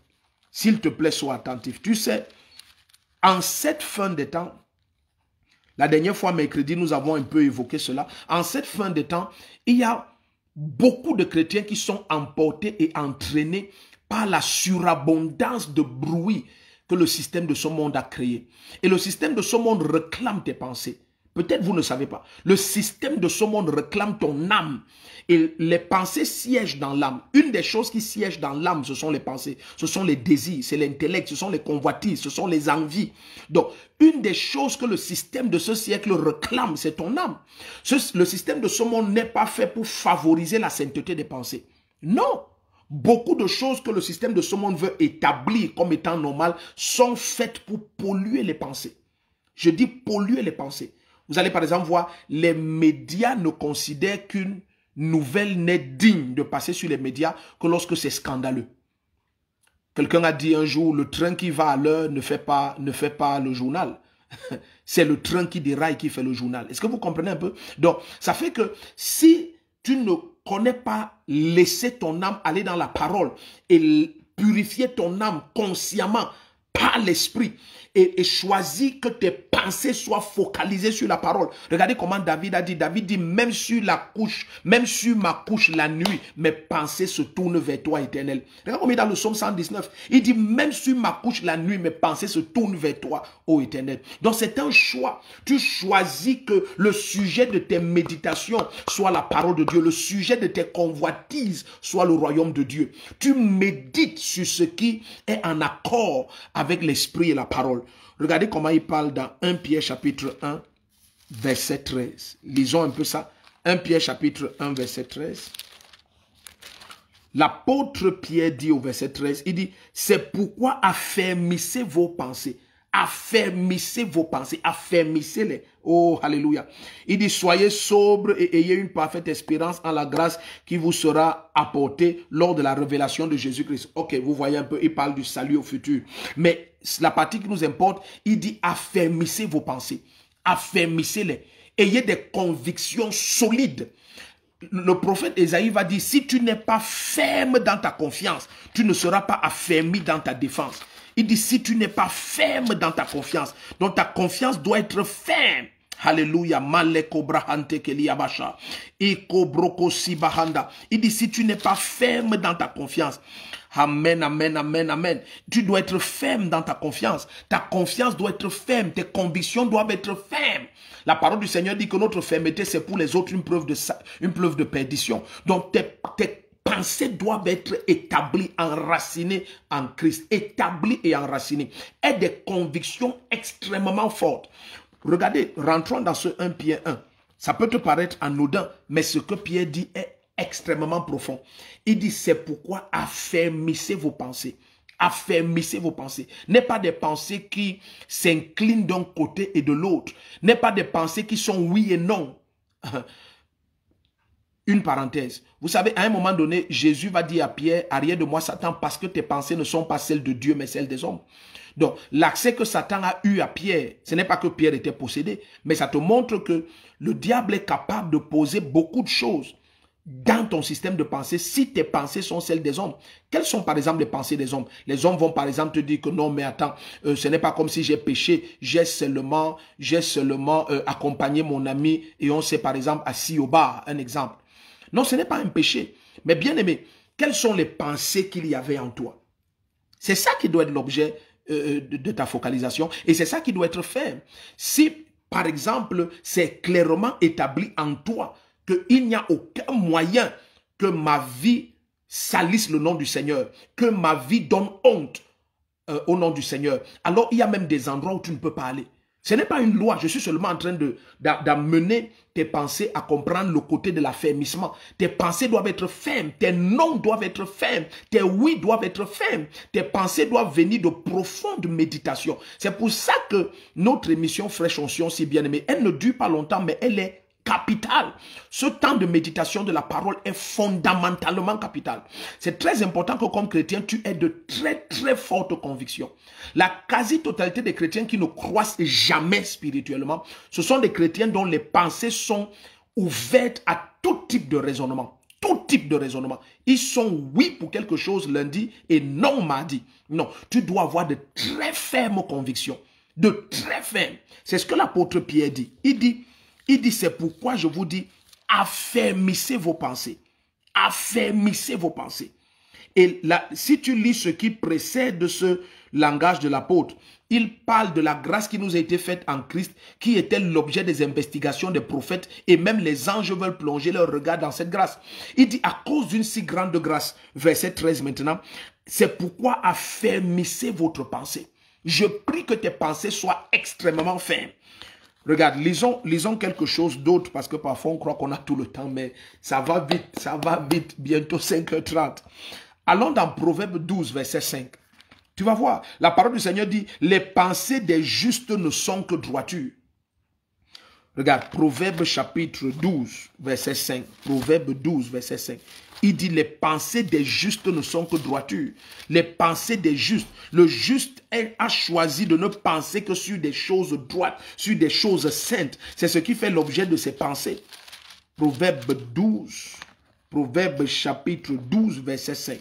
S'il te plaît, sois attentif. Tu sais, en cette fin des temps, la dernière fois, mercredi, nous avons un peu évoqué cela. En cette fin des temps, il y a beaucoup de chrétiens qui sont emportés et entraînés par la surabondance de bruit que le système de ce monde a créé. Et le système de ce monde réclame tes pensées. Peut-être vous ne savez pas. Le système de ce monde réclame ton âme. Et les pensées siègent dans l'âme. Une des choses qui siègent dans l'âme, ce sont les pensées, ce sont les désirs, c'est l'intellect, ce sont les convoitises, ce sont les envies. Donc, une des choses que le système de ce siècle réclame, c'est ton âme. le système de ce monde n'est pas fait pour favoriser la sainteté des pensées. Non, Beaucoup de choses que le système de ce monde veut établir comme étant normales sont faites pour polluer les pensées. Je dis polluer les pensées. Vous allez par exemple voir, les médias ne considèrent qu'une nouvelle n'est digne de passer sur les médias que lorsque c'est scandaleux. Quelqu'un a dit un jour, le train qui va à l'heure ne, fait pas, ne fait pas le journal. c'est le train qui déraille qui fait le journal. Est-ce que vous comprenez un peu Donc, ça fait que si tu ne connais pas laisser ton âme aller dans la parole et purifier ton âme consciemment par l'esprit et, choisis que tes pensées soient focalisées sur la parole. Regardez comment David a dit. David dit, même sur la couche, même sur ma couche la nuit, mes pensées se tournent vers toi, éternel. Regardez comment il est dans le psaume 119. Il dit, même sur ma couche la nuit, mes pensées se tournent vers toi, ô éternel. Donc c'est un choix. Tu choisis que le sujet de tes méditations soit la parole de Dieu. Le sujet de tes convoitises soit le royaume de Dieu. Tu médites sur ce qui est en accord avec l'esprit et la parole. Regardez comment il parle dans 1 Pierre chapitre 1, verset 13. Lisons un peu ça. 1 Pierre chapitre 1, verset 13. L'apôtre Pierre dit au verset 13, il dit, c'est pourquoi affermissez vos pensées. Affermissez vos pensées, affermissez-les. Oh, alléluia. Il dit, soyez sobre et ayez une parfaite espérance en la grâce qui vous sera apportée lors de la révélation de Jésus-Christ. Ok, vous voyez un peu, il parle du salut au futur. Mais la partie qui nous importe, il dit affermissez vos pensées, affermissez-les, ayez des convictions solides. Le prophète Esaïe va dire, si tu n'es pas ferme dans ta confiance, tu ne seras pas affermi dans ta défense. Il dit, si tu n'es pas ferme dans ta confiance, donc ta confiance doit être ferme. Alléluia. E il dit, si tu n'es pas ferme dans ta confiance, Amen, amen, amen, amen. Tu dois être ferme dans ta confiance. Ta confiance doit être ferme. Tes convictions doivent être fermes. La parole du Seigneur dit que notre fermeté, c'est pour les autres une preuve de, une preuve de perdition. Donc, tes, tes pensées doivent être établies, enracinées en Christ. Établies et enracinées. Et des convictions extrêmement fortes. Regardez, rentrons dans ce 1 Pierre 1. Ça peut te paraître anodin, mais ce que Pierre dit est extrêmement profond. Il dit, c'est pourquoi affermissez vos pensées. Affermissez vos pensées. N'est pas des pensées qui s'inclinent d'un côté et de l'autre. N'est pas des pensées qui sont oui et non. Une parenthèse. Vous savez, à un moment donné, Jésus va dire à Pierre, arrière de moi Satan, parce que tes pensées ne sont pas celles de Dieu, mais celles des hommes. Donc, l'accès que Satan a eu à Pierre, ce n'est pas que Pierre était possédé, mais ça te montre que le diable est capable de poser beaucoup de choses dans ton système de pensée si tes pensées sont celles des hommes. Quelles sont par exemple les pensées des hommes Les hommes vont par exemple te dire que non mais attends, euh, ce n'est pas comme si j'ai péché, j'ai seulement j'ai seulement euh, accompagné mon ami et on s'est par exemple assis au bar, un exemple. Non, ce n'est pas un péché. Mais bien aimé, quelles sont les pensées qu'il y avait en toi C'est ça qui doit être l'objet euh, de ta focalisation et c'est ça qui doit être fait. Si par exemple, c'est clairement établi en toi qu'il n'y a aucun moyen que ma vie salisse le nom du Seigneur, que ma vie donne honte euh, au nom du Seigneur. Alors il y a même des endroits où tu ne peux pas aller. Ce n'est pas une loi, je suis seulement en train d'amener tes pensées à comprendre le côté de l'affermissement. Tes pensées doivent être fermes, tes noms doivent être fermes, tes oui doivent être fermes, tes pensées doivent venir de profondes méditations. C'est pour ça que notre émission Fraîche si bien aimée, elle ne dure pas longtemps, mais elle est capital. Ce temps de méditation de la parole est fondamentalement capital. C'est très important que comme chrétien, tu aies de très très fortes convictions. La quasi-totalité des chrétiens qui ne croissent jamais spirituellement, ce sont des chrétiens dont les pensées sont ouvertes à tout type de raisonnement. Tout type de raisonnement. Ils sont oui pour quelque chose lundi et non mardi. Non, tu dois avoir de très fermes convictions. De très fermes. C'est ce que l'apôtre Pierre dit. Il dit, il dit, c'est pourquoi je vous dis, affermissez vos pensées. Affermissez vos pensées. Et là, si tu lis ce qui précède ce langage de l'apôtre, il parle de la grâce qui nous a été faite en Christ, qui était l'objet des investigations des prophètes, et même les anges veulent plonger leur regard dans cette grâce. Il dit, à cause d'une si grande grâce, verset 13 maintenant, c'est pourquoi affermissez votre pensée. Je prie que tes pensées soient extrêmement fermes. Regarde, lisons, lisons quelque chose d'autre parce que parfois on croit qu'on a tout le temps, mais ça va vite, ça va vite, bientôt 5h30. Allons dans Proverbe 12, verset 5. Tu vas voir, la parole du Seigneur dit, les pensées des justes ne sont que droiture. Regarde, Proverbe chapitre 12, verset 5. Proverbe 12, verset 5. Il dit, les pensées des justes ne sont que droiture. Les pensées des justes. Le juste a choisi de ne penser que sur des choses droites, sur des choses saintes. C'est ce qui fait l'objet de ses pensées. Proverbe 12. Proverbe chapitre 12, verset 5.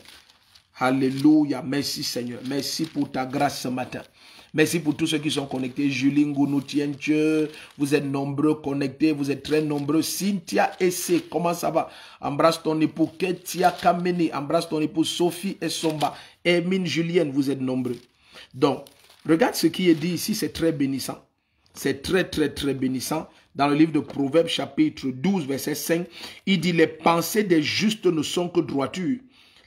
Alléluia. Merci Seigneur. Merci pour ta grâce ce matin. Merci pour tous ceux qui sont connectés. Julie Ngounou Dieu. vous êtes nombreux connectés, vous êtes très nombreux. Cynthia Essé, comment ça va Embrasse ton époux Ketia Kameni, embrasse ton époux Sophie Essomba, Emine Julienne, vous êtes nombreux. Donc, regarde ce qui est dit ici, c'est très bénissant. C'est très, très, très bénissant. Dans le livre de Proverbes, chapitre 12, verset 5, il dit Les pensées des justes ne sont que droiture.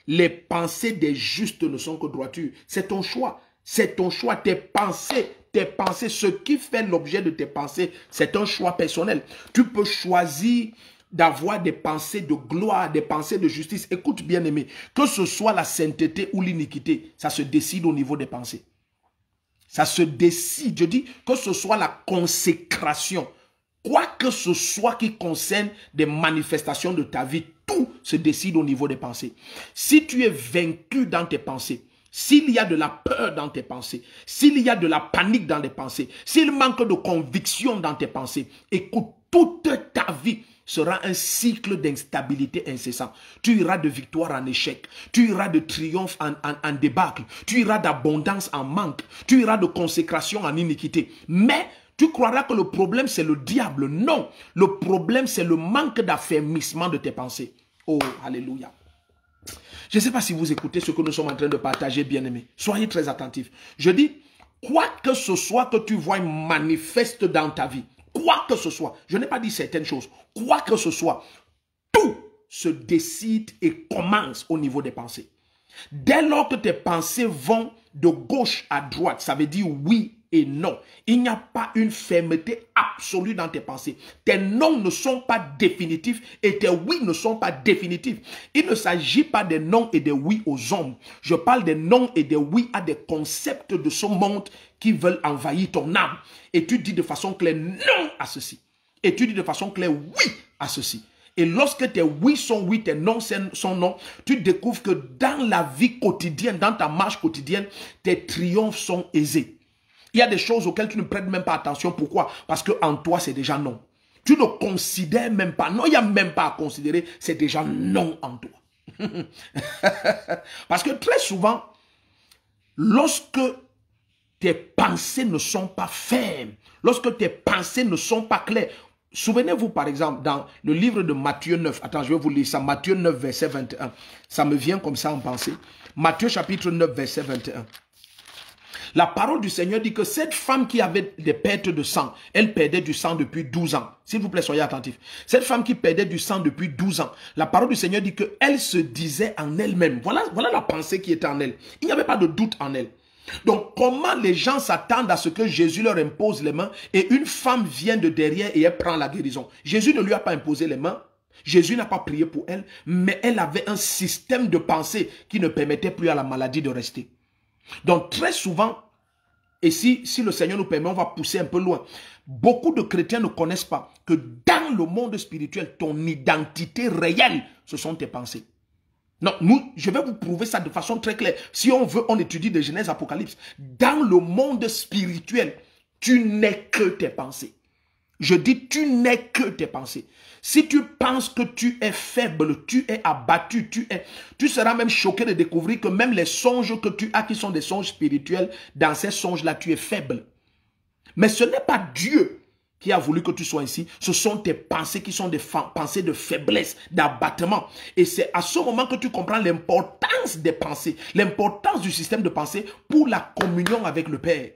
Les pensées des justes ne sont que droiture. C'est ton choix. C'est ton choix, tes pensées, tes pensées, ce qui fait l'objet de tes pensées, c'est un choix personnel. Tu peux choisir d'avoir des pensées de gloire, des pensées de justice. Écoute bien aimé, que ce soit la sainteté ou l'iniquité, ça se décide au niveau des pensées. Ça se décide, je dis, que ce soit la consécration, quoi que ce soit qui concerne des manifestations de ta vie, tout se décide au niveau des pensées. Si tu es vaincu dans tes pensées, s'il y a de la peur dans tes pensées, s'il y a de la panique dans tes pensées, s'il manque de conviction dans tes pensées, écoute, toute ta vie sera un cycle d'instabilité incessant. Tu iras de victoire en échec, tu iras de triomphe en, en débâcle, tu iras d'abondance en manque, tu iras de consécration en iniquité. Mais tu croiras que le problème, c'est le diable. Non, le problème, c'est le manque d'affermissement de tes pensées. Oh, alléluia. Je ne sais pas si vous écoutez ce que nous sommes en train de partager, bien-aimés. Soyez très attentifs. Je dis, quoi que ce soit que tu vois manifeste dans ta vie, quoi que ce soit, je n'ai pas dit certaines choses, quoi que ce soit, tout se décide et commence au niveau des pensées. Dès lors que tes pensées vont de gauche à droite, ça veut dire oui et non. Il n'y a pas une fermeté absolue dans tes pensées. Tes noms ne sont pas définitifs et tes oui ne sont pas définitifs. Il ne s'agit pas des noms et des oui aux hommes. Je parle des noms et des oui à des concepts de ce monde qui veulent envahir ton âme. Et tu dis de façon claire non à ceci. Et tu dis de façon claire oui à ceci. Et lorsque tes oui sont oui, tes non sont non, tu découvres que dans la vie quotidienne, dans ta marche quotidienne, tes triomphes sont aisés. Il y a des choses auxquelles tu ne prêtes même pas attention. Pourquoi Parce que en toi, c'est déjà non. Tu ne considères même pas. Non, il n'y a même pas à considérer. C'est déjà non en toi. Parce que très souvent, lorsque tes pensées ne sont pas fermes, lorsque tes pensées ne sont pas claires, Souvenez-vous, par exemple, dans le livre de Matthieu 9. Attends, je vais vous lire ça. Matthieu 9, verset 21. Ça me vient comme ça en pensée. Matthieu chapitre 9, verset 21. La parole du Seigneur dit que cette femme qui avait des pertes de sang, elle perdait du sang depuis 12 ans. S'il vous plaît, soyez attentifs. Cette femme qui perdait du sang depuis 12 ans, la parole du Seigneur dit qu'elle se disait en elle-même. Voilà, voilà la pensée qui était en elle. Il n'y avait pas de doute en elle. Donc, comment les gens s'attendent à ce que Jésus leur impose les mains et une femme vient de derrière et elle prend la guérison Jésus ne lui a pas imposé les mains. Jésus n'a pas prié pour elle, mais elle avait un système de pensée qui ne permettait plus à la maladie de rester. Donc, très souvent, et si, si le Seigneur nous permet, on va pousser un peu loin. Beaucoup de chrétiens ne connaissent pas que dans le monde spirituel, ton identité réelle, ce sont tes pensées. Non, nous, je vais vous prouver ça de façon très claire. Si on veut, on étudie de Genèse Apocalypse. Dans le monde spirituel, tu n'es que tes pensées. Je dis, tu n'es que tes pensées. Si tu penses que tu es faible, tu es abattu, tu es, tu seras même choqué de découvrir que même les songes que tu as, qui sont des songes spirituels, dans ces songes-là, tu es faible. Mais ce n'est pas Dieu qui a voulu que tu sois ici. Ce sont tes pensées qui sont des pensées de faiblesse, d'abattement. Et c'est à ce moment que tu comprends l'importance des pensées, l'importance du système de pensée pour la communion avec le Père.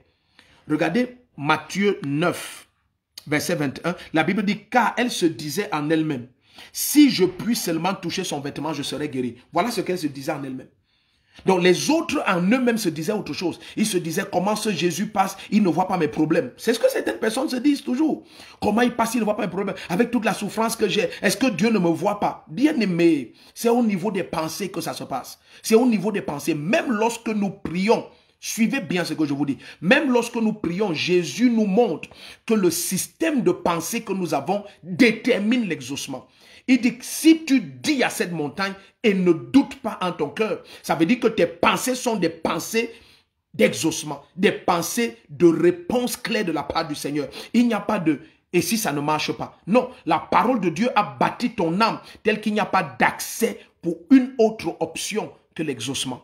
Regardez Matthieu 9, verset 21, la Bible dit, car elle se disait en elle-même, si je puis seulement toucher son vêtement, je serai guéri. Voilà ce qu'elle se disait en elle-même. Donc les autres en eux-mêmes se disaient autre chose. Ils se disaient comment ce Jésus passe, il ne voit pas mes problèmes. C'est ce que certaines personnes se disent toujours. Comment il passe, il ne voit pas mes problèmes. Avec toute la souffrance que j'ai, est-ce que Dieu ne me voit pas Bien aimé, c'est au niveau des pensées que ça se passe. C'est au niveau des pensées. Même lorsque nous prions, Suivez bien ce que je vous dis. Même lorsque nous prions, Jésus nous montre que le système de pensée que nous avons détermine l'exaucement. Il dit, que si tu dis à cette montagne et ne doute pas en ton cœur, ça veut dire que tes pensées sont des pensées d'exaucement, des pensées de réponse claire de la part du Seigneur. Il n'y a pas de et si ça ne marche pas. Non, la parole de Dieu a bâti ton âme telle qu'il n'y a pas d'accès pour une autre option que l'exaucement.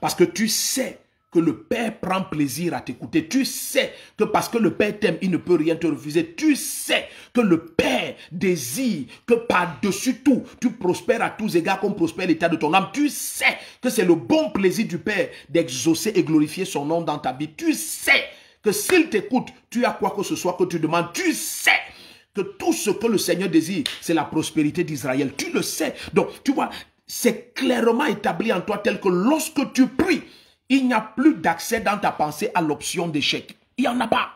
Parce que tu sais que le Père prend plaisir à t'écouter. Tu sais que parce que le Père t'aime, il ne peut rien te refuser. Tu sais que le Père désire que par-dessus tout, tu prospères à tous égards comme prospère l'état de ton âme. Tu sais que c'est le bon plaisir du Père d'exaucer et glorifier son nom dans ta vie. Tu sais que s'il t'écoute, tu as quoi que ce soit que tu demandes. Tu sais que tout ce que le Seigneur désire, c'est la prospérité d'Israël. Tu le sais. Donc, tu vois, c'est clairement établi en toi tel que lorsque tu pries, il n'y a plus d'accès dans ta pensée à l'option d'échec. Il n'y en a pas.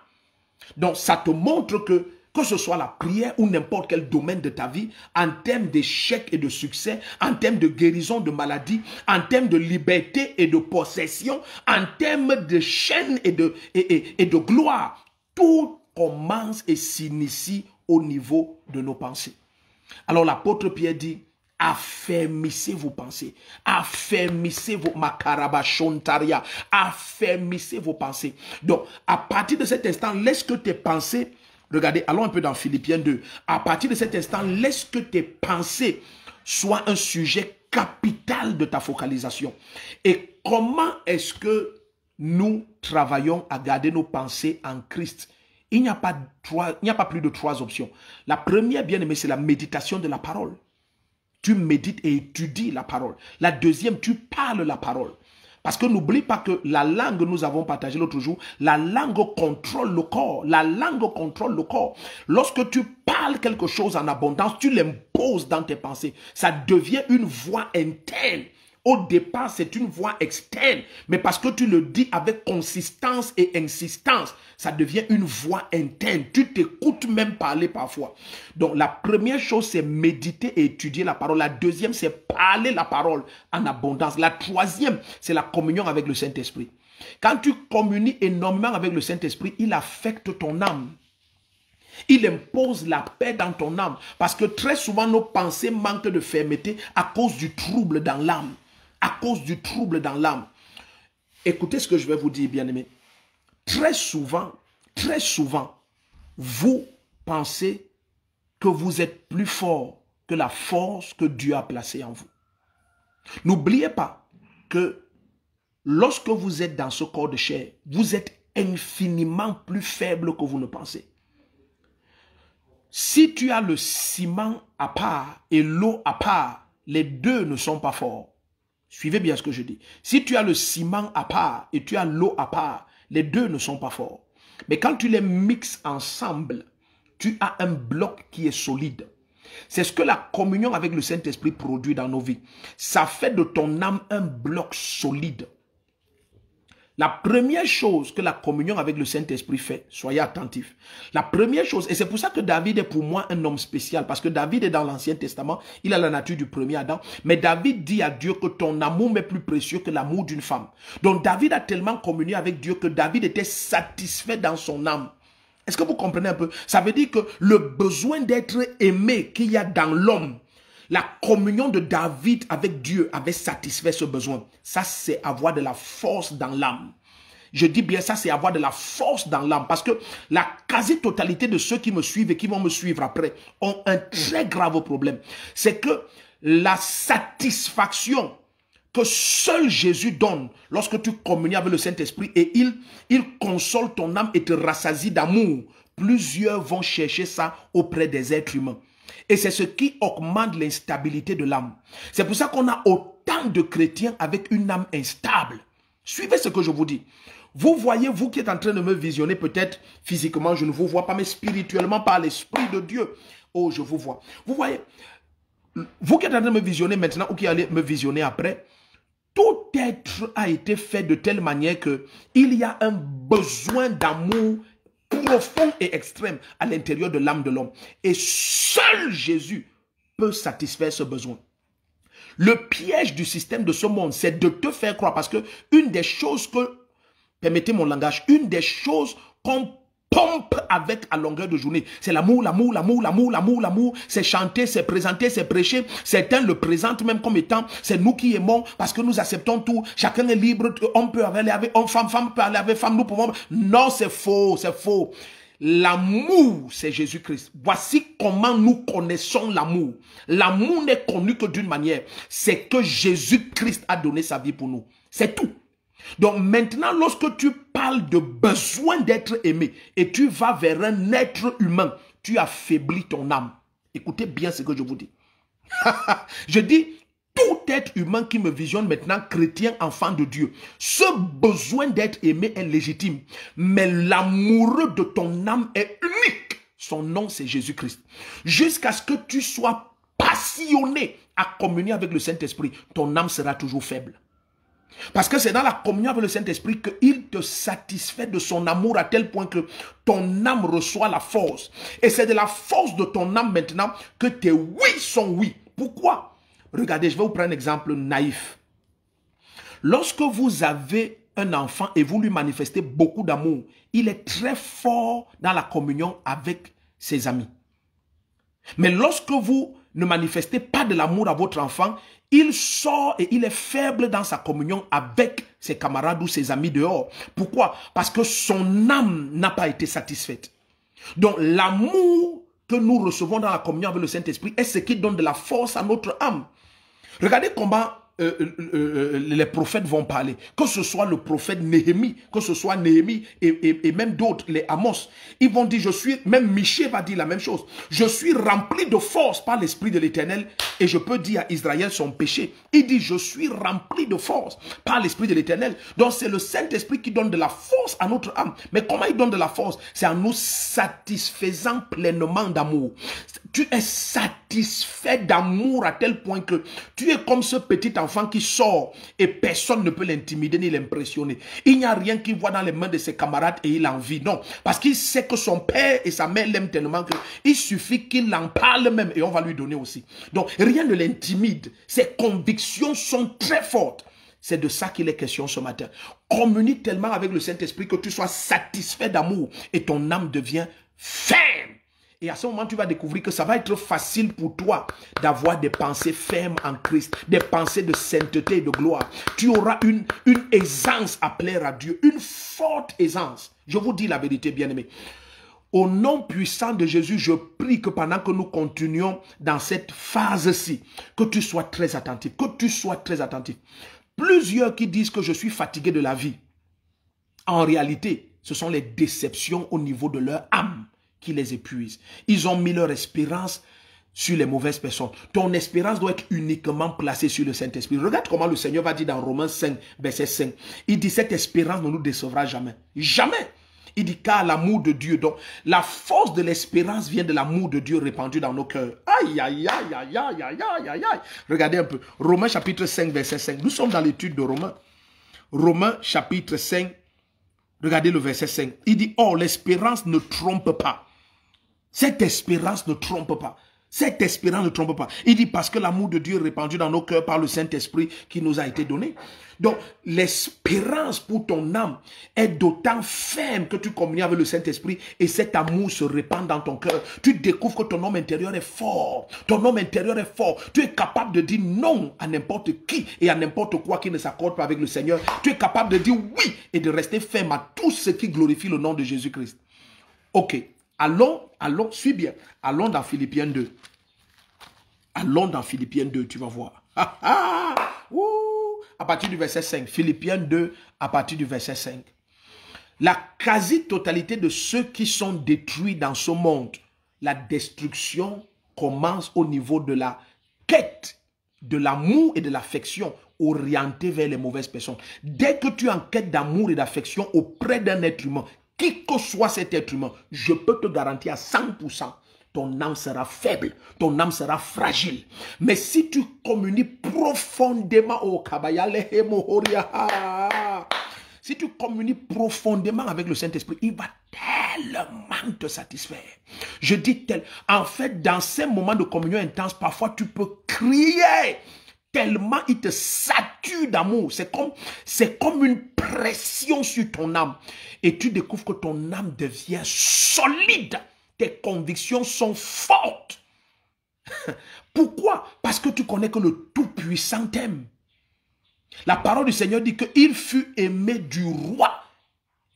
Donc ça te montre que, que ce soit la prière ou n'importe quel domaine de ta vie, en termes d'échec et de succès, en termes de guérison de maladie, en termes de liberté et de possession, en termes de chaîne et de, et, et de gloire, tout commence et s'initie au niveau de nos pensées. Alors l'apôtre Pierre dit, Affermissez vos pensées. Affermissez vos Affermissez vos pensées. Donc, à partir de cet instant, laisse que tes pensées... Regardez, allons un peu dans Philippiens 2. À partir de cet instant, laisse que tes pensées soient un sujet capital de ta focalisation. Et comment est-ce que nous travaillons à garder nos pensées en Christ Il n'y a, pas il n'y a pas plus de trois options. La première, bien aimée, c'est la méditation de la parole tu médites et étudies la parole. La deuxième, tu parles la parole. Parce que n'oublie pas que la langue, nous avons partagé l'autre jour, la langue contrôle le corps. La langue contrôle le corps. Lorsque tu parles quelque chose en abondance, tu l'imposes dans tes pensées. Ça devient une voix interne. Au départ, c'est une voix externe, mais parce que tu le dis avec consistance et insistance, ça devient une voix interne. Tu t'écoutes même parler parfois. Donc la première chose, c'est méditer et étudier la parole. La deuxième, c'est parler la parole en abondance. La troisième, c'est la communion avec le Saint-Esprit. Quand tu communies énormément avec le Saint-Esprit, il affecte ton âme. Il impose la paix dans ton âme. Parce que très souvent, nos pensées manquent de fermeté à cause du trouble dans l'âme à cause du trouble dans l'âme. Écoutez ce que je vais vous dire, bien-aimés. Très souvent, très souvent, vous pensez que vous êtes plus fort que la force que Dieu a placée en vous. N'oubliez pas que lorsque vous êtes dans ce corps de chair, vous êtes infiniment plus faible que vous ne pensez. Si tu as le ciment à part et l'eau à part, les deux ne sont pas forts. Suivez bien ce que je dis. Si tu as le ciment à part et tu as l'eau à part, les deux ne sont pas forts. Mais quand tu les mixes ensemble, tu as un bloc qui est solide. C'est ce que la communion avec le Saint-Esprit produit dans nos vies. Ça fait de ton âme un bloc solide. La première chose que la communion avec le Saint-Esprit fait, soyez attentifs. La première chose, et c'est pour ça que David est pour moi un homme spécial, parce que David est dans l'Ancien Testament, il a la nature du premier Adam, mais David dit à Dieu que ton amour est plus précieux que l'amour d'une femme. Donc David a tellement communié avec Dieu que David était satisfait dans son âme. Est-ce que vous comprenez un peu Ça veut dire que le besoin d'être aimé qu'il y a dans l'homme, la communion de David avec Dieu avait satisfait ce besoin. Ça, c'est avoir de la force dans l'âme. Je dis bien ça, c'est avoir de la force dans l'âme. Parce que la quasi-totalité de ceux qui me suivent et qui vont me suivre après ont un très grave problème. C'est que la satisfaction que seul Jésus donne lorsque tu communies avec le Saint-Esprit et il, il console ton âme et te rassasie d'amour. Plusieurs vont chercher ça auprès des êtres humains. Et c'est ce qui augmente l'instabilité de l'âme. C'est pour ça qu'on a autant de chrétiens avec une âme instable. Suivez ce que je vous dis. Vous voyez, vous qui êtes en train de me visionner, peut-être physiquement, je ne vous vois pas, mais spirituellement, par l'Esprit de Dieu. Oh, je vous vois. Vous voyez, vous qui êtes en train de me visionner maintenant ou qui allez me visionner après, tout être a été fait de telle manière qu'il y a un besoin d'amour profond et extrême à l'intérieur de l'âme de l'homme. Et seul Jésus peut satisfaire ce besoin. Le piège du système de ce monde, c'est de te faire croire, parce que une des choses que, permettez mon langage, une des choses qu'on avec à longueur de journée. C'est l'amour, l'amour, l'amour, l'amour, l'amour, l'amour. C'est chanter, c'est présenter, c'est prêcher. Certains le présentent même comme étant, c'est nous qui aimons parce que nous acceptons tout. Chacun est libre, on peut aller avec homme, femme, femme peut aller avec femme, nous pouvons. Non, c'est faux, c'est faux. L'amour, c'est Jésus-Christ. Voici comment nous connaissons l'amour. L'amour n'est connu que d'une manière. C'est que Jésus-Christ a donné sa vie pour nous. C'est tout. Donc maintenant, lorsque tu parles de besoin d'être aimé et tu vas vers un être humain, tu affaiblis ton âme. Écoutez bien ce que je vous dis. je dis, tout être humain qui me visionne maintenant, chrétien, enfant de Dieu, ce besoin d'être aimé est légitime. Mais l'amoureux de ton âme est unique. Son nom, c'est Jésus-Christ. Jusqu'à ce que tu sois passionné à communier avec le Saint-Esprit, ton âme sera toujours faible. Parce que c'est dans la communion avec le Saint-Esprit qu'il te satisfait de son amour à tel point que ton âme reçoit la force. Et c'est de la force de ton âme maintenant que tes oui sont oui. Pourquoi Regardez, je vais vous prendre un exemple naïf. Lorsque vous avez un enfant et vous lui manifestez beaucoup d'amour, il est très fort dans la communion avec ses amis. Mais lorsque vous ne manifestez pas de l'amour à votre enfant, il sort et il est faible dans sa communion avec ses camarades ou ses amis dehors. Pourquoi Parce que son âme n'a pas été satisfaite. Donc l'amour que nous recevons dans la communion avec le Saint-Esprit est ce qui donne de la force à notre âme. Regardez comment euh, euh, euh, les prophètes vont parler. Que ce soit le prophète Néhémie, que ce soit Néhémie et, même d'autres, les Amos, ils vont dire, je suis, même Miché va dire la même chose, je suis rempli de force par l'Esprit de l'Éternel et je peux dire à Israël son péché. Il dit, je suis rempli de force par l'Esprit de l'Éternel. Donc c'est le Saint-Esprit qui donne de la force à notre âme. Mais comment il donne de la force C'est en nous satisfaisant pleinement d'amour. Tu es satisfait d'amour à tel point que tu es comme ce petit enfant enfant qui sort et personne ne peut l'intimider ni l'impressionner. Il n'y a rien qu'il voit dans les mains de ses camarades et il envie. Non, parce qu'il sait que son père et sa mère l'aiment tellement qu'il suffit qu'il en parle même et on va lui donner aussi. Donc, rien ne l'intimide. Ses convictions sont très fortes. C'est de ça qu'il est question ce matin. Communique tellement avec le Saint-Esprit que tu sois satisfait d'amour et ton âme devient ferme. Et à ce moment, tu vas découvrir que ça va être facile pour toi d'avoir des pensées fermes en Christ, des pensées de sainteté et de gloire. Tu auras une, une aisance à plaire à Dieu, une forte aisance. Je vous dis la vérité, bien aimé Au nom puissant de Jésus, je prie que pendant que nous continuons dans cette phase-ci, que tu sois très attentif, que tu sois très attentif. Plusieurs qui disent que je suis fatigué de la vie, en réalité, ce sont les déceptions au niveau de leur âme qui les épuisent. Ils ont mis leur espérance sur les mauvaises personnes. Ton espérance doit être uniquement placée sur le Saint-Esprit. Regarde comment le Seigneur va dire dans Romains 5, verset 5. Il dit, cette espérance ne nous décevra jamais. Jamais. Il dit, car l'amour de Dieu, donc la force de l'espérance vient de l'amour de Dieu répandu dans nos cœurs. Aïe, aïe, aïe, aïe, aïe, aïe, aïe, aïe, aïe. Regardez un peu. Romains chapitre 5, verset 5. Nous sommes dans l'étude de Romains. Romains chapitre 5, regardez le verset 5. Il dit, oh, l'espérance ne trompe pas cette espérance ne trompe pas. Cette espérance ne trompe pas. Il dit parce que l'amour de Dieu est répandu dans nos cœurs par le Saint-Esprit qui nous a été donné. Donc, l'espérance pour ton âme est d'autant ferme que tu communies avec le Saint-Esprit et cet amour se répand dans ton cœur. Tu découvres que ton homme intérieur est fort. Ton homme intérieur est fort. Tu es capable de dire non à n'importe qui et à n'importe quoi qui ne s'accorde pas avec le Seigneur. Tu es capable de dire oui et de rester ferme à tout ce qui glorifie le nom de Jésus-Christ. Ok, Allons, allons, suis bien. Allons dans Philippiens 2. Allons dans Philippiens 2, tu vas voir. Ah, ah, à partir du verset 5. Philippiens 2, à partir du verset 5. La quasi-totalité de ceux qui sont détruits dans ce monde, la destruction commence au niveau de la quête de l'amour et de l'affection orientée vers les mauvaises personnes. Dès que tu en es quête d'amour et d'affection auprès d'un être humain qui que soit cet être humain, je peux te garantir à 100%, ton âme sera faible, ton âme sera fragile. Mais si tu communies profondément oh, au si tu communies profondément avec le Saint-Esprit, il va tellement te satisfaire. Je dis tel. En fait, dans ces moments de communion intense, parfois tu peux crier tellement il te sature d'amour. C'est comme, c'est comme une pression sur ton âme. Et tu découvres que ton âme devient solide. Tes convictions sont fortes. Pourquoi Parce que tu connais que le Tout-Puissant t'aime. La parole du Seigneur dit qu'il fut aimé du roi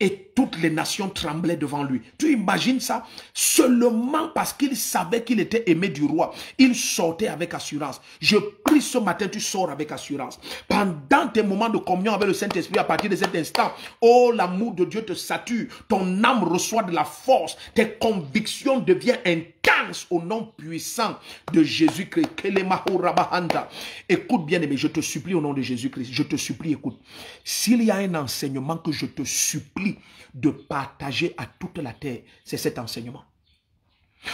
et toutes les nations tremblaient devant lui. Tu imagines ça Seulement parce qu'il savait qu'il était aimé du roi, il sortait avec assurance. Je prie ce matin, tu sors avec assurance. Pendant tes moments de communion avec le Saint-Esprit, à partir de cet instant, oh, l'amour de Dieu te sature, ton âme reçoit de la force, tes convictions deviennent intenses au nom puissant de Jésus-Christ. Écoute bien aimé, je te supplie au nom de Jésus-Christ, je te supplie, écoute. S'il y a un enseignement que je te supplie, de partager à toute la terre. C'est cet enseignement.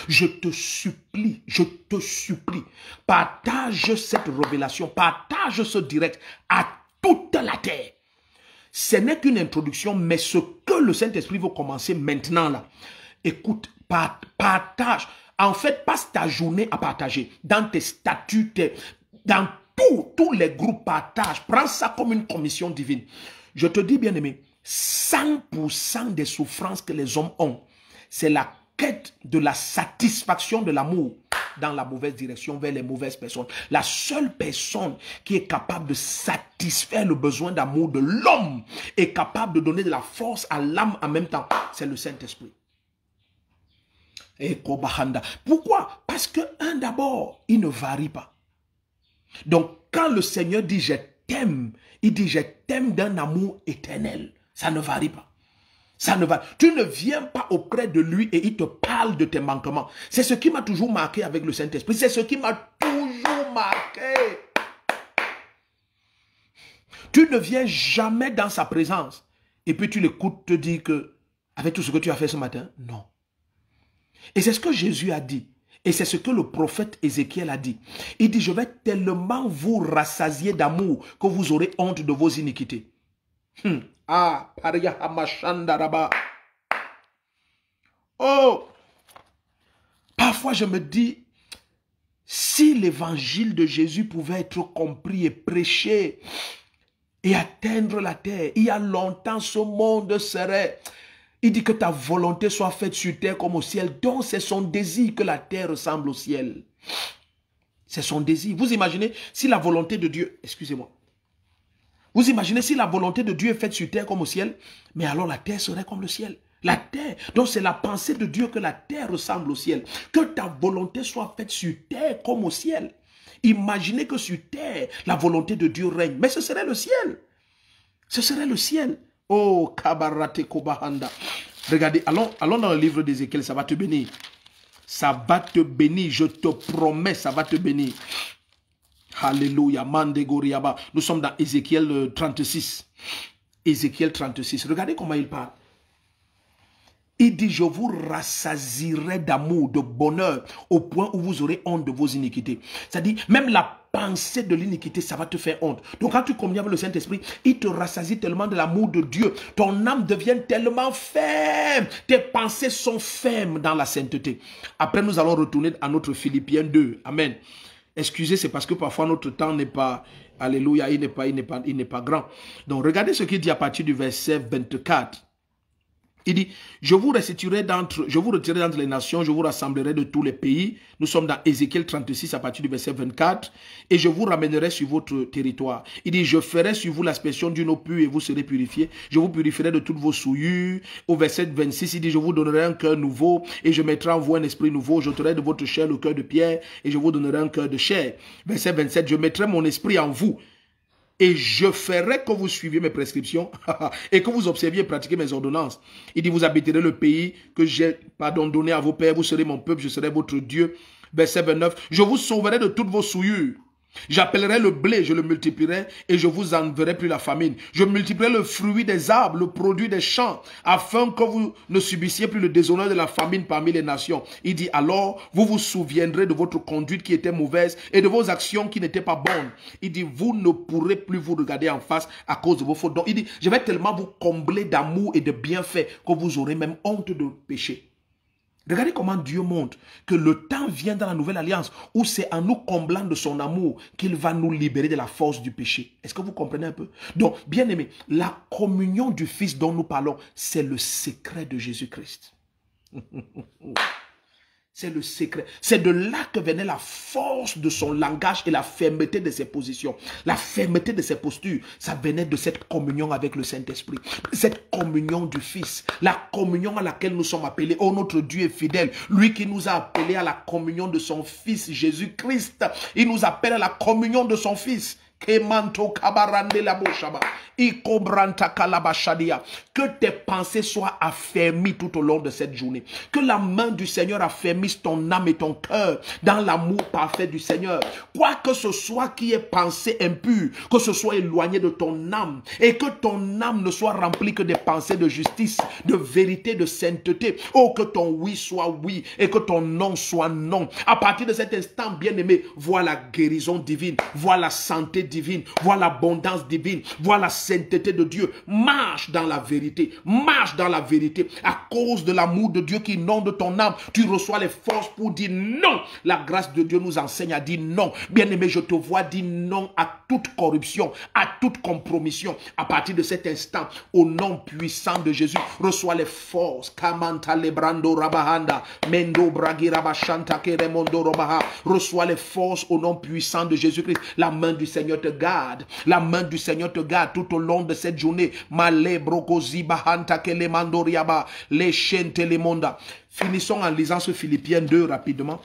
Je te supplie, je te supplie, partage cette révélation, partage ce direct à toute la terre. Ce n'est qu'une introduction, mais ce que le Saint-Esprit veut commencer maintenant là. Écoute, partage. En fait, passe ta journée à partager. Dans tes statuts, dans tous, tous les groupes, partage. Prends ça comme une commission divine. Je te dis, bien aimé, 100% des souffrances que les hommes ont, c'est la quête de la satisfaction de l'amour dans la mauvaise direction, vers les mauvaises personnes. La seule personne qui est capable de satisfaire le besoin d'amour de l'homme et capable de donner de la force à l'âme en même temps, c'est le Saint-Esprit. Eh, Pourquoi Parce que, un, d'abord, il ne varie pas. Donc, quand le Seigneur dit je t'aime, il dit je t'aime d'un amour éternel. Ça ne varie pas. Ça ne va. Tu ne viens pas auprès de lui et il te parle de tes manquements. C'est ce qui m'a toujours marqué avec le Saint-Esprit. C'est ce qui m'a toujours marqué. Tu ne viens jamais dans sa présence. Et puis tu l'écoutes te dire que, avec tout ce que tu as fait ce matin, non. Et c'est ce que Jésus a dit. Et c'est ce que le prophète Ézéchiel a dit. Il dit, je vais tellement vous rassasier d'amour que vous aurez honte de vos iniquités. Hmm. Ah, Oh, parfois je me dis, si l'évangile de Jésus pouvait être compris et prêché et atteindre la terre, il y a longtemps ce monde serait... Il dit que ta volonté soit faite sur terre comme au ciel. Donc c'est son désir que la terre ressemble au ciel. C'est son désir. Vous imaginez si la volonté de Dieu, excusez-moi, vous imaginez si la volonté de Dieu est faite sur terre comme au ciel, mais alors la terre serait comme le ciel. La terre, donc c'est la pensée de Dieu que la terre ressemble au ciel. Que ta volonté soit faite sur terre comme au ciel. Imaginez que sur terre, la volonté de Dieu règne. Mais ce serait le ciel. Ce serait le ciel. Oh, Kabarate Kobahanda. Regardez, allons, allons dans le livre d'Ézéchiel, ça va te bénir. Ça va te bénir, je te promets, ça va te bénir. Alléluia. Mandegoriaba. Nous sommes dans Ézéchiel 36. Euh, Ézéchiel 36. Regardez comment il parle. Il dit, je vous rassasirai d'amour, de bonheur, au point où vous aurez honte de vos iniquités. Ça dit, même la pensée de l'iniquité, ça va te faire honte. Donc quand tu communies avec le Saint-Esprit, il te rassasie tellement de l'amour de Dieu. Ton âme devient tellement ferme. Tes pensées sont fermes dans la sainteté. Après, nous allons retourner à notre Philippiens 2. Amen. Excusez, c'est parce que parfois notre temps n'est pas, alléluia, il n'est pas, il n'est pas, il n'est pas grand. Donc regardez ce qu'il dit à partir du verset 24. Il dit, je vous restituerai d'entre, je vous retirerai d'entre les nations, je vous rassemblerai de tous les pays. Nous sommes dans Ézéchiel 36 à partir du verset 24. Et je vous ramènerai sur votre territoire. Il dit, je ferai sur vous l'aspersion d'une eau pure et vous serez purifiés. Je vous purifierai de toutes vos souillures. Au verset 26, il dit, je vous donnerai un cœur nouveau et je mettrai en vous un esprit nouveau. J'ôterai de votre chair le cœur de pierre et je vous donnerai un cœur de chair. Verset 27, je mettrai mon esprit en vous et je ferai que vous suiviez mes prescriptions et que vous observiez et pratiquiez mes ordonnances. Il dit, vous habiterez le pays que j'ai pardonné à vos pères, vous serez mon peuple, je serai votre Dieu. Verset 29, je vous sauverai de toutes vos souillures J'appellerai le blé, je le multiplierai et je vous enverrai plus la famine. Je multiplierai le fruit des arbres, le produit des champs, afin que vous ne subissiez plus le déshonneur de la famine parmi les nations. Il dit alors, vous vous souviendrez de votre conduite qui était mauvaise et de vos actions qui n'étaient pas bonnes. Il dit, vous ne pourrez plus vous regarder en face à cause de vos fautes. Donc, il dit, je vais tellement vous combler d'amour et de bienfaits que vous aurez même honte de pécher Regardez comment Dieu montre que le temps vient dans la nouvelle alliance où c'est en nous comblant de son amour qu'il va nous libérer de la force du péché. Est-ce que vous comprenez un peu Donc, bien aimé, la communion du Fils dont nous parlons, c'est le secret de Jésus-Christ. C'est le secret. C'est de là que venait la force de son langage et la fermeté de ses positions. La fermeté de ses postures, ça venait de cette communion avec le Saint-Esprit. Cette communion du Fils. La communion à laquelle nous sommes appelés. Oh, notre Dieu est fidèle. Lui qui nous a appelés à la communion de son Fils, Jésus-Christ. Il nous appelle à la communion de son Fils. Que tes pensées soient affermies tout au long de cette journée. Que la main du Seigneur affermisse ton âme et ton cœur dans l'amour parfait du Seigneur. Quoi que ce soit qui est pensé impur, que ce soit éloigné de ton âme et que ton âme ne soit remplie que des pensées de justice, de vérité, de sainteté. Oh, que ton oui soit oui et que ton non soit non. À partir de cet instant, bien-aimé, vois la guérison divine, vois la santé divine divine, vois l'abondance divine, vois la sainteté de Dieu. Marche dans la vérité, marche dans la vérité. À cause de l'amour de Dieu qui inonde ton âme, tu reçois les forces pour dire non. La grâce de Dieu nous enseigne à dire non. Bien-aimé, je te vois dire non à toute corruption, à toute compromission. À partir de cet instant, au nom puissant de Jésus, reçois les forces. Reçois les forces au nom puissant de Jésus-Christ. La main du Seigneur te garde. La main du Seigneur te garde tout au long de cette journée. bahanta mandoriaba, les télémonda. Finissons en lisant ce Philippiens 2 rapidement.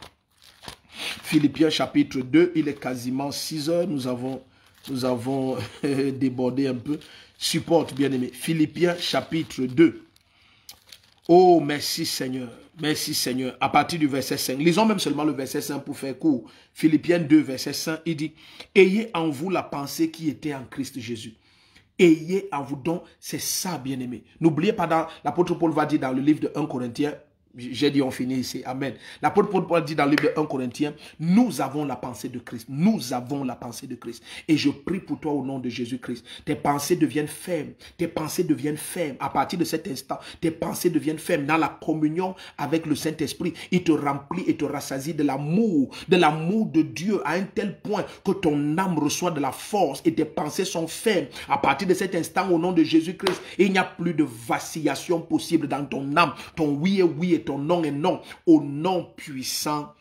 Philippiens chapitre 2, il est quasiment 6 heures. Nous avons, nous avons débordé un peu. Supporte, bien aimé. Philippiens chapitre 2. Oh, merci Seigneur. Merci Seigneur. À partir du verset 5, lisons même seulement le verset 5 pour faire court. Philippiens 2, verset 5, il dit, ayez en vous la pensée qui était en Christ Jésus. Ayez en vous donc, c'est ça bien aimé. N'oubliez pas, l'apôtre Paul va dire dans le livre de 1 Corinthiens j'ai dit, on finit ici. Amen. L'apôtre Paul dit dans le livre de 1 Corinthiens, nous avons la pensée de Christ. Nous avons la pensée de Christ. Et je prie pour toi au nom de Jésus-Christ. Tes pensées deviennent fermes. Tes pensées deviennent fermes. À partir de cet instant, tes pensées deviennent fermes. Dans la communion avec le Saint-Esprit, il te remplit et te rassasie de l'amour, de l'amour de Dieu à un tel point que ton âme reçoit de la force et tes pensées sont fermes. À partir de cet instant, au nom de Jésus-Christ, il n'y a plus de vacillation possible dans ton âme. Ton oui est oui ton nom et non au nom puissant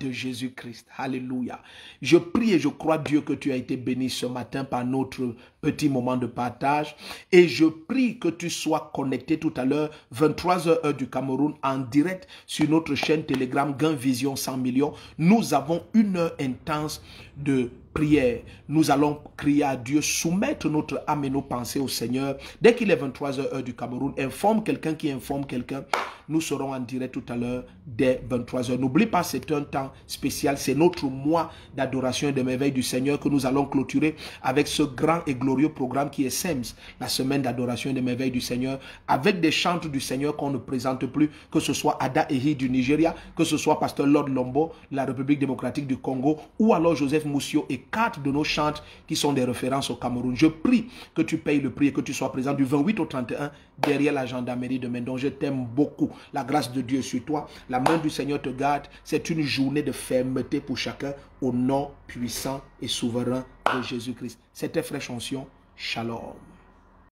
de Jésus-Christ. Alléluia. Je prie et je crois, Dieu, que tu as été béni ce matin par notre petit moment de partage. Et je prie que tu sois connecté tout à l'heure, 23h du Cameroun, en direct sur notre chaîne Telegram Gain Vision 100 millions. Nous avons une heure intense de prière. Nous allons crier à Dieu, soumettre notre âme et nos pensées au Seigneur. Dès qu'il est 23h du Cameroun, informe quelqu'un qui informe quelqu'un nous serons en direct tout à l'heure dès 23h. N'oublie pas, c'est un temps spécial. C'est notre mois d'adoration et de merveille du Seigneur que nous allons clôturer avec ce grand et glorieux programme qui est SEMS, la semaine d'adoration et de merveille du Seigneur, avec des chants du Seigneur qu'on ne présente plus, que ce soit Ada Ehi du Nigeria, que ce soit Pasteur Lord Lombo, la République démocratique du Congo, ou alors Joseph Moussio et quatre de nos chants qui sont des références au Cameroun. Je prie que tu payes le prix et que tu sois présent du 28 au 31 derrière l'agenda gendarmerie demain. Mendon je t'aime beaucoup. La grâce de Dieu sur toi. La main du Seigneur te garde. C'est une journée de fermeté pour chacun au nom puissant et souverain de Jésus-Christ. C'était Fraîche Chanson Shalom.